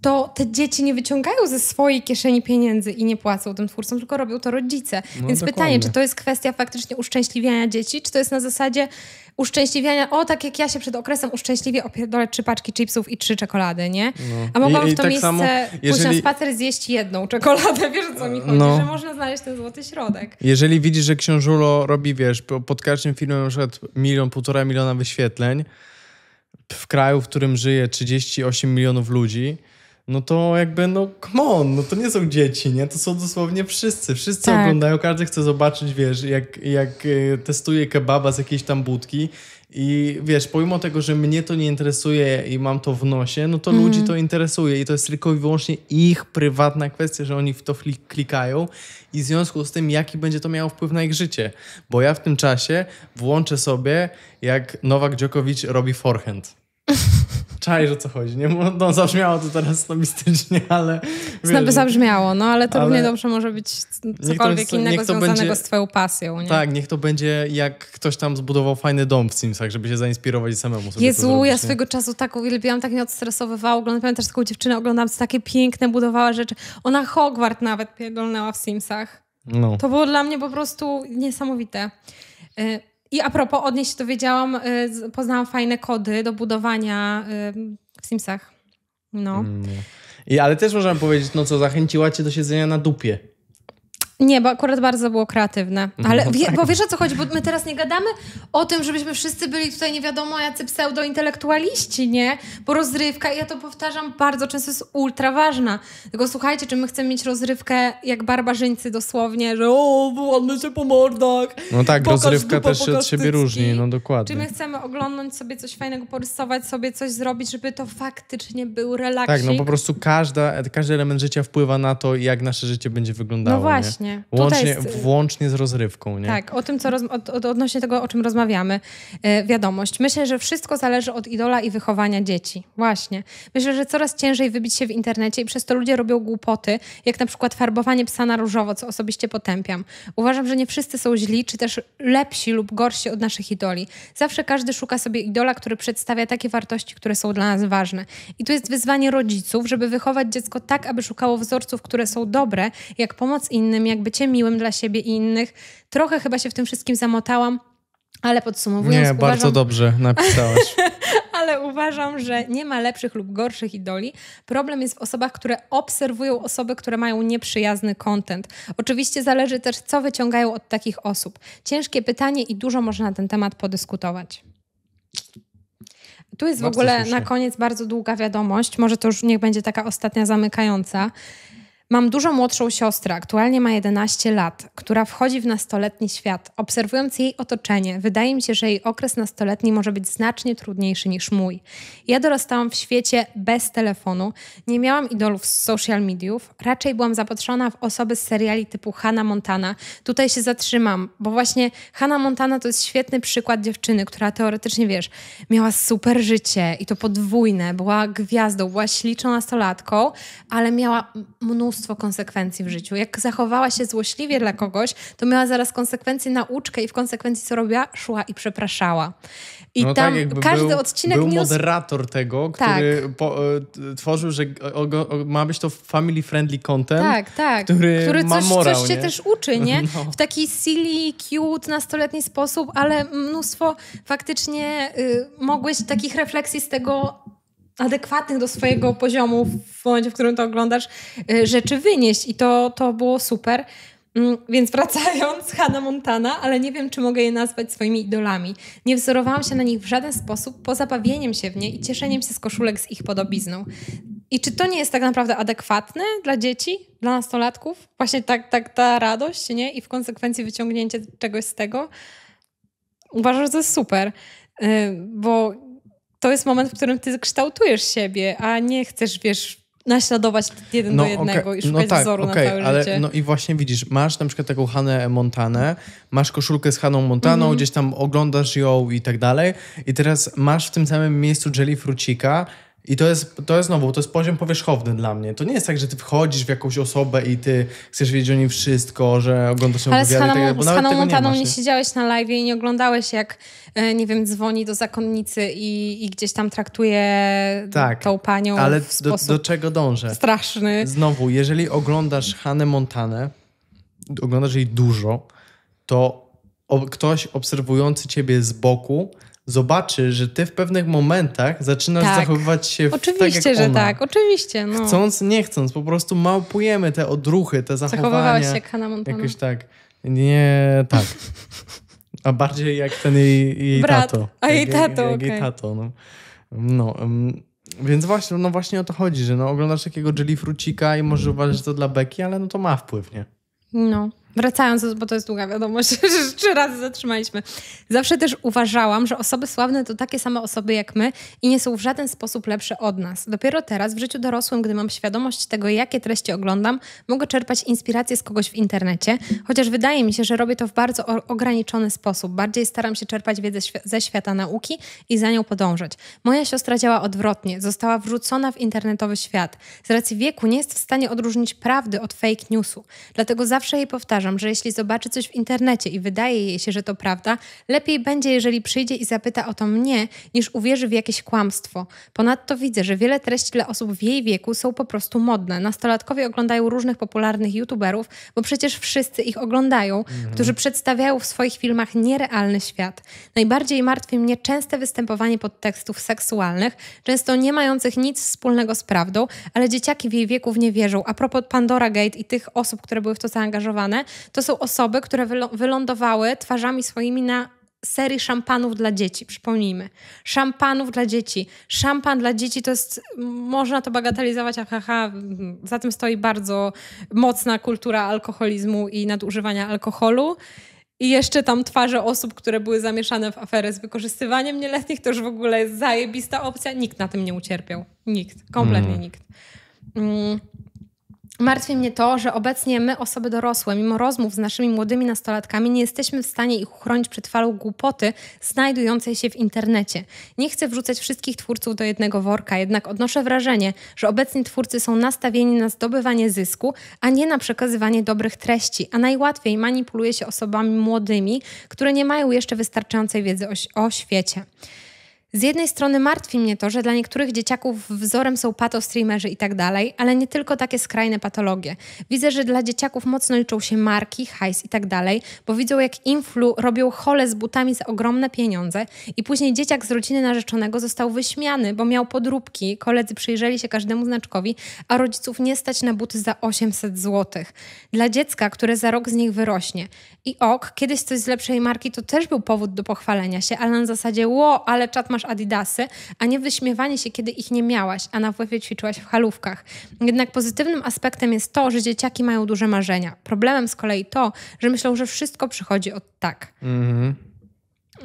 to te dzieci nie wyciągają ze swojej kieszeni pieniędzy i nie płacą tym twórcom, tylko robią to rodzice. No, Więc dokładnie. pytanie, czy to jest kwestia faktycznie uszczęśliwiania dzieci, czy to jest na zasadzie uszczęśliwiania, o tak jak ja się przed okresem uszczęśliwie opierdolę trzy paczki chipsów i trzy czekolady, nie? No. A mogłam I, w to tak miejsce samo, jeżeli... pójść na spacer zjeść jedną czekoladę, wiesz o co mi chodzi, no. że można znaleźć ten złoty środek. Jeżeli widzisz, że Książulo robi, wiesz, pod każdym filmem na przykład milion, półtora miliona wyświetleń, w kraju, w którym żyje 38 milionów ludzi, no to jakby, no come on, no to nie są dzieci, nie? To są dosłownie wszyscy. Wszyscy tak. oglądają, każdy chce zobaczyć, wiesz, jak, jak e, testuje kebaba z jakiejś tam budki i wiesz, pomimo tego, że mnie to nie interesuje i mam to w nosie, no to mm. ludzi mhm. to interesuje i to jest tylko i wyłącznie ich prywatna kwestia, że oni w to klikają i w związku z tym, jaki będzie to miało wpływ na ich życie. Bo ja w tym czasie włączę sobie, jak Nowak Djokovic robi forehand. czaisz że co chodzi, nie? No zabrzmiało to teraz mistycznie, ale... Wiesz, zabrzmiało, no ale to ale równie dobrze może być cokolwiek to, innego związanego będzie, z twoją pasją, nie? Tak, niech to będzie jak ktoś tam zbudował fajny dom w Simsach, żeby się zainspirować i samemu sobie Jezu, zrobić, ja swojego nie? czasu tak uwielbiałam, tak mnie odstresowywała, oglądałam też taką dziewczynę, oglądałam takie piękne, budowała rzeczy. Ona Hogwart nawet pierdolnęła w Simsach. No. To było dla mnie po prostu niesamowite. Y i a propos, odnieść się dowiedziałam, y, poznałam fajne kody do budowania y, w Simsach. No. Mm. I, ale też możemy powiedzieć, no co zachęciła cię do siedzenia na dupie. Nie, bo akurat bardzo było kreatywne. Mhm. Ale no wie, tak. bo wiesz o co chodzi, bo my teraz nie gadamy o tym, żebyśmy wszyscy byli tutaj nie wiadomo jacy pseudointelektualiści, nie? Bo rozrywka, ja to powtarzam bardzo często, jest ultra ważna. Tylko słuchajcie, czy my chcemy mieć rozrywkę jak barbarzyńcy dosłownie, że o, wyładmy się po mordach. No tak, rozrywka dupa, też się od siebie różni, no dokładnie. Czy my chcemy oglądnąć sobie coś fajnego, porysować sobie coś, zrobić, żeby to faktycznie był relaksik? Tak, no po prostu każda, każdy element życia wpływa na to, jak nasze życie będzie wyglądało. No właśnie. Nie? Łącznie, jest... Y, włącznie z rozrywką, nie? Tak, o tym, co roz... od, od, odnośnie tego, o czym rozmawiamy. E, wiadomość. Myślę, że wszystko zależy od idola i wychowania dzieci. Właśnie. Myślę, że coraz ciężej wybić się w internecie i przez to ludzie robią głupoty, jak na przykład farbowanie psa na różowo, co osobiście potępiam. Uważam, że nie wszyscy są źli, czy też lepsi lub gorsi od naszych idoli. Zawsze każdy szuka sobie idola, który przedstawia takie wartości, które są dla nas ważne. I tu jest wyzwanie rodziców, żeby wychować dziecko tak, aby szukało wzorców, które są dobre, jak pomoc innym, jak jak bycie miłym dla siebie i innych. Trochę chyba się w tym wszystkim zamotałam, ale podsumowując. Nie, bardzo dobrze napisałaś. ale uważam, że nie ma lepszych lub gorszych idoli. Problem jest w osobach, które obserwują osoby, które mają nieprzyjazny content. Oczywiście zależy też, co wyciągają od takich osób. Ciężkie pytanie i dużo można na ten temat podyskutować. Tu jest bardzo w ogóle na koniec bardzo długa wiadomość. Może to już niech będzie taka ostatnia zamykająca. Mam dużo młodszą siostrę, aktualnie ma 11 lat, która wchodzi w nastoletni świat. Obserwując jej otoczenie, wydaje mi się, że jej okres nastoletni może być znacznie trudniejszy niż mój. Ja dorastałam w świecie bez telefonu, nie miałam idolów z social mediów, raczej byłam zapatrzona w osoby z seriali typu Hannah Montana. Tutaj się zatrzymam, bo właśnie Hannah Montana to jest świetny przykład dziewczyny, która teoretycznie, wiesz, miała super życie i to podwójne, była gwiazdą, była śliczną nastolatką, ale miała mnóstwo mnóstwo konsekwencji w życiu. Jak zachowała się złośliwie dla kogoś, to miała zaraz konsekwencje, nauczkę i w konsekwencji co robiła? Szła i przepraszała. I no tak, tam tak, każdy był, odcinek był news... moderator tego, tak. który tak. po, e, tworzył, że o, o, ma być to family friendly content, tak, tak. który, który ma coś, morał, coś się nie? też uczy, nie? No. W taki silly, cute, nastoletni sposób, ale mnóstwo faktycznie y, mogłeś takich refleksji z tego adekwatnych do swojego poziomu w momencie, w którym to oglądasz, e, rzeczy wynieść. I to, to było super. Mm, więc wracając, Hannah Montana, ale nie wiem, czy mogę je nazwać swoimi idolami. Nie wzorowałam się na nich w żaden sposób, poza bawieniem się w nie i cieszeniem się z koszulek z ich podobizną. I czy to nie jest tak naprawdę adekwatne dla dzieci, dla nastolatków? Właśnie tak, tak ta radość, nie? I w konsekwencji wyciągnięcie czegoś z tego. Uważam, że to jest super, e, bo to jest moment, w którym ty kształtujesz siebie, a nie chcesz, wiesz, naśladować jeden no, do jednego okay. i no szukać no tak, wzoru okay, na całe ale, życie. No i właśnie widzisz, masz na przykład taką Hanę Montanę, masz koszulkę z Haną Montaną, mm -hmm. gdzieś tam oglądasz ją i tak dalej i teraz masz w tym samym miejscu Jelly Frucika, i to jest, to jest znowu, to jest poziom powierzchowny dla mnie. To nie jest tak, że ty wchodzisz w jakąś osobę i ty chcesz wiedzieć o nim wszystko, że oglądasz ją Ale wywiady. Tak ale z Haną, z Montaną nie, nie, siedziałeś na live i nie oglądałeś jak, e, nie wiem, dzwoni do zakonnicy i, i gdzieś tam traktuje tak, tą panią ale w do, do czego dążę? Straszny. Znowu, jeżeli oglądasz Hanę Montanę, oglądasz jej dużo, to ktoś obserwujący ciebie z boku zobaczy, że ty w pewnych momentach zaczynasz tak. zachowywać się tak oczywiście, tak jak że ona. tak, oczywiście. No. Chcąc, nie chcąc, po prostu małpujemy te odruchy, te zachowania. Zachowywałaś się jak Hannah Montana. Jakoś tak. Nie, tak. A bardziej jak ten jej, jej Brat. tato. A jej tato, jak, jak okay. jej tato, no. no um, więc właśnie, no właśnie o to chodzi, że no oglądasz takiego jellyfrucika i może mhm. uważasz, że to dla beki, ale no to ma wpływ, nie? No. Wracając, bo to jest długa wiadomość, że trzy razy zatrzymaliśmy. Zawsze też uważałam, że osoby sławne to takie same osoby jak my i nie są w żaden sposób lepsze od nas. Dopiero teraz, w życiu dorosłym, gdy mam świadomość tego, jakie treści oglądam, mogę czerpać inspirację z kogoś w internecie, chociaż wydaje mi się, że robię to w bardzo ograniczony sposób. Bardziej staram się czerpać wiedzę ze świata nauki i za nią podążać. Moja siostra działa odwrotnie, została wrzucona w internetowy świat. Z racji wieku nie jest w stanie odróżnić prawdy od fake newsu, dlatego zawsze jej powtarzam, uważam, że jeśli zobaczy coś w internecie i wydaje jej się, że to prawda, lepiej będzie, jeżeli przyjdzie i zapyta o to mnie, niż uwierzy w jakieś kłamstwo. Ponadto widzę, że wiele treści dla osób w jej wieku są po prostu modne. Nastolatkowie oglądają różnych popularnych youtuberów, bo przecież wszyscy ich oglądają, mhm. którzy przedstawiają w swoich filmach nierealny świat. Najbardziej martwi mnie częste występowanie podtekstów seksualnych, często nie mających nic wspólnego z prawdą, ale dzieciaki w jej wieku w nie wierzą. A propos Pandora Gate i tych osób, które były w to zaangażowane, to są osoby, które wylądowały twarzami swoimi na serii szampanów dla dzieci, przypomnijmy. Szampanów dla dzieci. Szampan dla dzieci to jest, można to bagatelizować, aha, haha, za tym stoi bardzo mocna kultura alkoholizmu i nadużywania alkoholu. I jeszcze tam twarze osób, które były zamieszane w aferę z wykorzystywaniem nieletnich, to już w ogóle jest zajebista opcja. Nikt na tym nie ucierpiał. Nikt. Kompletnie mm. nikt. Mm. Martwi mnie to, że obecnie my, osoby dorosłe, mimo rozmów z naszymi młodymi nastolatkami, nie jesteśmy w stanie ich uchronić przed falą głupoty znajdującej się w internecie. Nie chcę wrzucać wszystkich twórców do jednego worka, jednak odnoszę wrażenie, że obecni twórcy są nastawieni na zdobywanie zysku, a nie na przekazywanie dobrych treści, a najłatwiej manipuluje się osobami młodymi, które nie mają jeszcze wystarczającej wiedzy o, o świecie. Z jednej strony martwi mnie to, że dla niektórych dzieciaków wzorem są streamerzy i tak dalej, ale nie tylko takie skrajne patologie. Widzę, że dla dzieciaków mocno liczą się marki, hajs i tak dalej, bo widzą jak influ robią hole z butami za ogromne pieniądze i później dzieciak z rodziny narzeczonego został wyśmiany, bo miał podróbki, koledzy przyjrzeli się każdemu znaczkowi, a rodziców nie stać na buty za 800 zł. Dla dziecka, które za rok z nich wyrośnie. I ok, kiedyś coś z lepszej marki to też był powód do pochwalenia się, ale na zasadzie, ło, ale czat masz masz adidasy, a nie wyśmiewanie się, kiedy ich nie miałaś, a na wf ćwiczyłaś w halówkach. Jednak pozytywnym aspektem jest to, że dzieciaki mają duże marzenia. Problemem z kolei to, że myślą, że wszystko przychodzi od tak. Mhm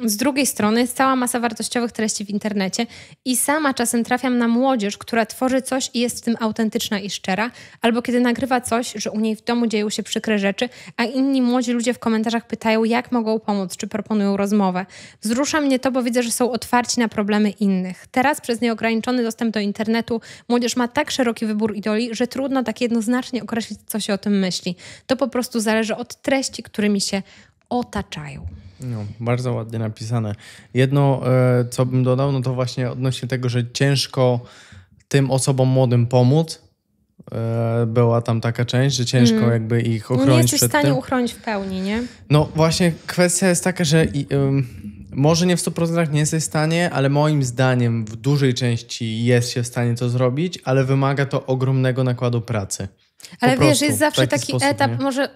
z drugiej strony jest cała masa wartościowych treści w internecie i sama czasem trafiam na młodzież, która tworzy coś i jest w tym autentyczna i szczera, albo kiedy nagrywa coś, że u niej w domu dzieją się przykre rzeczy, a inni młodzi ludzie w komentarzach pytają, jak mogą pomóc, czy proponują rozmowę. Wzrusza mnie to, bo widzę, że są otwarci na problemy innych. Teraz przez nieograniczony dostęp do internetu młodzież ma tak szeroki wybór idoli, że trudno tak jednoznacznie określić, co się o tym myśli. To po prostu zależy od treści, którymi się otaczają. No, bardzo ładnie napisane. Jedno, e, co bym dodał, no to właśnie odnośnie tego, że ciężko tym osobom młodym pomóc. E, była tam taka część, że ciężko mm. jakby ich ochronić. No nie jesteś przed w stanie tym. uchronić w pełni, nie? No właśnie, kwestia jest taka, że i, może nie w 100% nie jesteś w stanie, ale moim zdaniem w dużej części jest się w stanie to zrobić, ale wymaga to ogromnego nakładu pracy. Ale wiesz, jest zawsze taki, taki sposób, etap, nie? może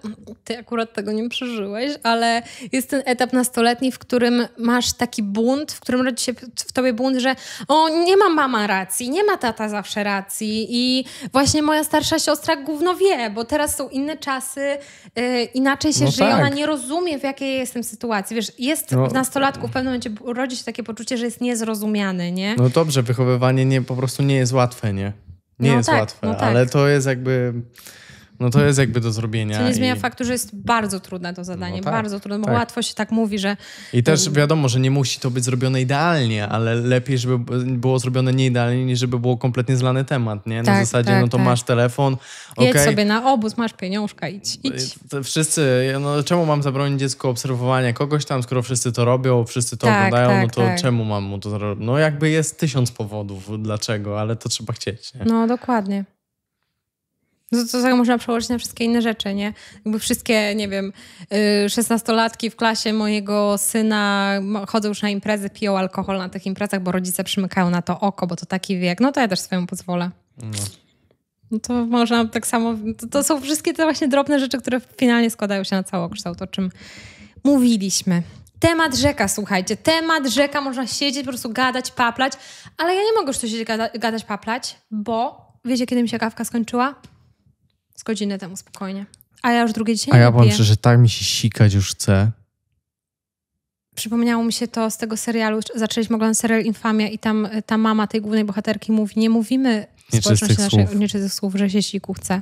ty akurat tego nie przeżyłeś, ale jest ten etap nastoletni, w którym masz taki bunt, w którym rodzi się w tobie bunt, że o, nie ma mama racji, nie ma tata zawsze racji i właśnie moja starsza siostra gówno wie, bo teraz są inne czasy, yy, inaczej się no żyje, tak. ona nie rozumie, w jakiej jestem sytuacji. Wiesz, jest no, w nastolatku w pewnym momencie rodzi się takie poczucie, że jest niezrozumiany, nie? No dobrze, wychowywanie nie, po prostu nie jest łatwe, nie? nie no jest tak, łatwe, no tak. ale to jest jakby no to jest jakby do zrobienia. To nie zmienia i... faktu, że jest bardzo trudne to zadanie, no tak, bardzo trudne, bo tak. łatwo się tak mówi, że... I też mm. wiadomo, że nie musi to być zrobione idealnie, ale lepiej, żeby było zrobione nie idealnie, niż żeby było kompletnie zlany temat, nie? Na tak, zasadzie, tak, no to tak. masz telefon, Jedź okay. sobie na obóz, masz pieniążka, idź, no idź. Wszyscy, no czemu mam zabronić dziecku obserwowania kogoś tam, skoro wszyscy to robią, wszyscy to tak, oglądają, no to czemu mam mu to zrobić? No jakby jest tysiąc powodów dlaczego, ale to trzeba chcieć, nie? No dokładnie to tak można przełożyć na wszystkie inne rzeczy, nie? Jakby wszystkie, nie wiem, y, szesnastolatki w klasie mojego syna chodzą już na imprezy, piją alkohol na tych imprezach, bo rodzice przymykają na to oko, bo to taki wiek. No to ja też swoją pozwolę. No. no to można tak samo, to, to, są wszystkie te właśnie drobne rzeczy, które finalnie składają się na całokształt, o czym mówiliśmy. Temat rzeka, słuchajcie, temat rzeka, można siedzieć, po prostu gadać, paplać, ale ja nie mogę już tu siedzieć, gada, gadać, paplać, bo wiecie, kiedy mi się kawka skończyła? Z godzinę temu spokojnie. A ja już drugie dzisiaj A ja powiem że tak mi się sikać już chce. Przypomniało mi się to z tego serialu. Zaczęliśmy oglądać serial Infamia i tam y, ta mama tej głównej bohaterki mówi, nie mówimy społeczności naszej słów. nieczystych słów, że się siku chce.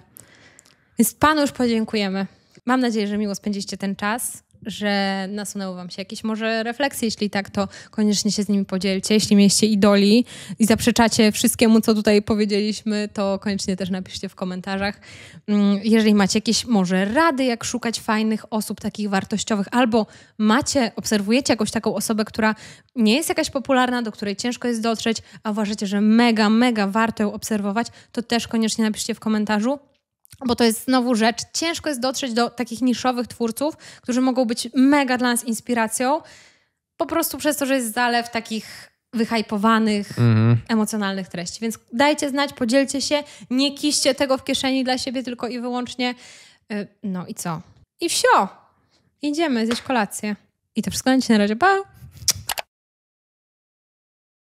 Więc panu już podziękujemy. Mam nadzieję, że miło spędziliście ten czas że nasunęły wam się jakieś może refleksje. Jeśli tak, to koniecznie się z nimi podzielcie. Jeśli mieliście idoli i zaprzeczacie wszystkiemu, co tutaj powiedzieliśmy, to koniecznie też napiszcie w komentarzach. Mm, jeżeli macie jakieś może rady, jak szukać fajnych osób, takich wartościowych, albo macie, obserwujecie jakąś taką osobę, która nie jest jakaś popularna, do której ciężko jest dotrzeć, a uważacie, że mega, mega warto ją obserwować, to też koniecznie napiszcie w komentarzu bo to jest znowu rzecz, ciężko jest dotrzeć do takich niszowych twórców, którzy mogą być mega dla nas inspiracją, po prostu przez to, że jest zalew takich wyhajpowanych, mm -hmm. emocjonalnych treści. Więc dajcie znać, podzielcie się, nie kiście tego w kieszeni dla siebie tylko i wyłącznie. Y, no i co? I wsio! Idziemy zjeść kolację. I to wszystko na razie. Pa!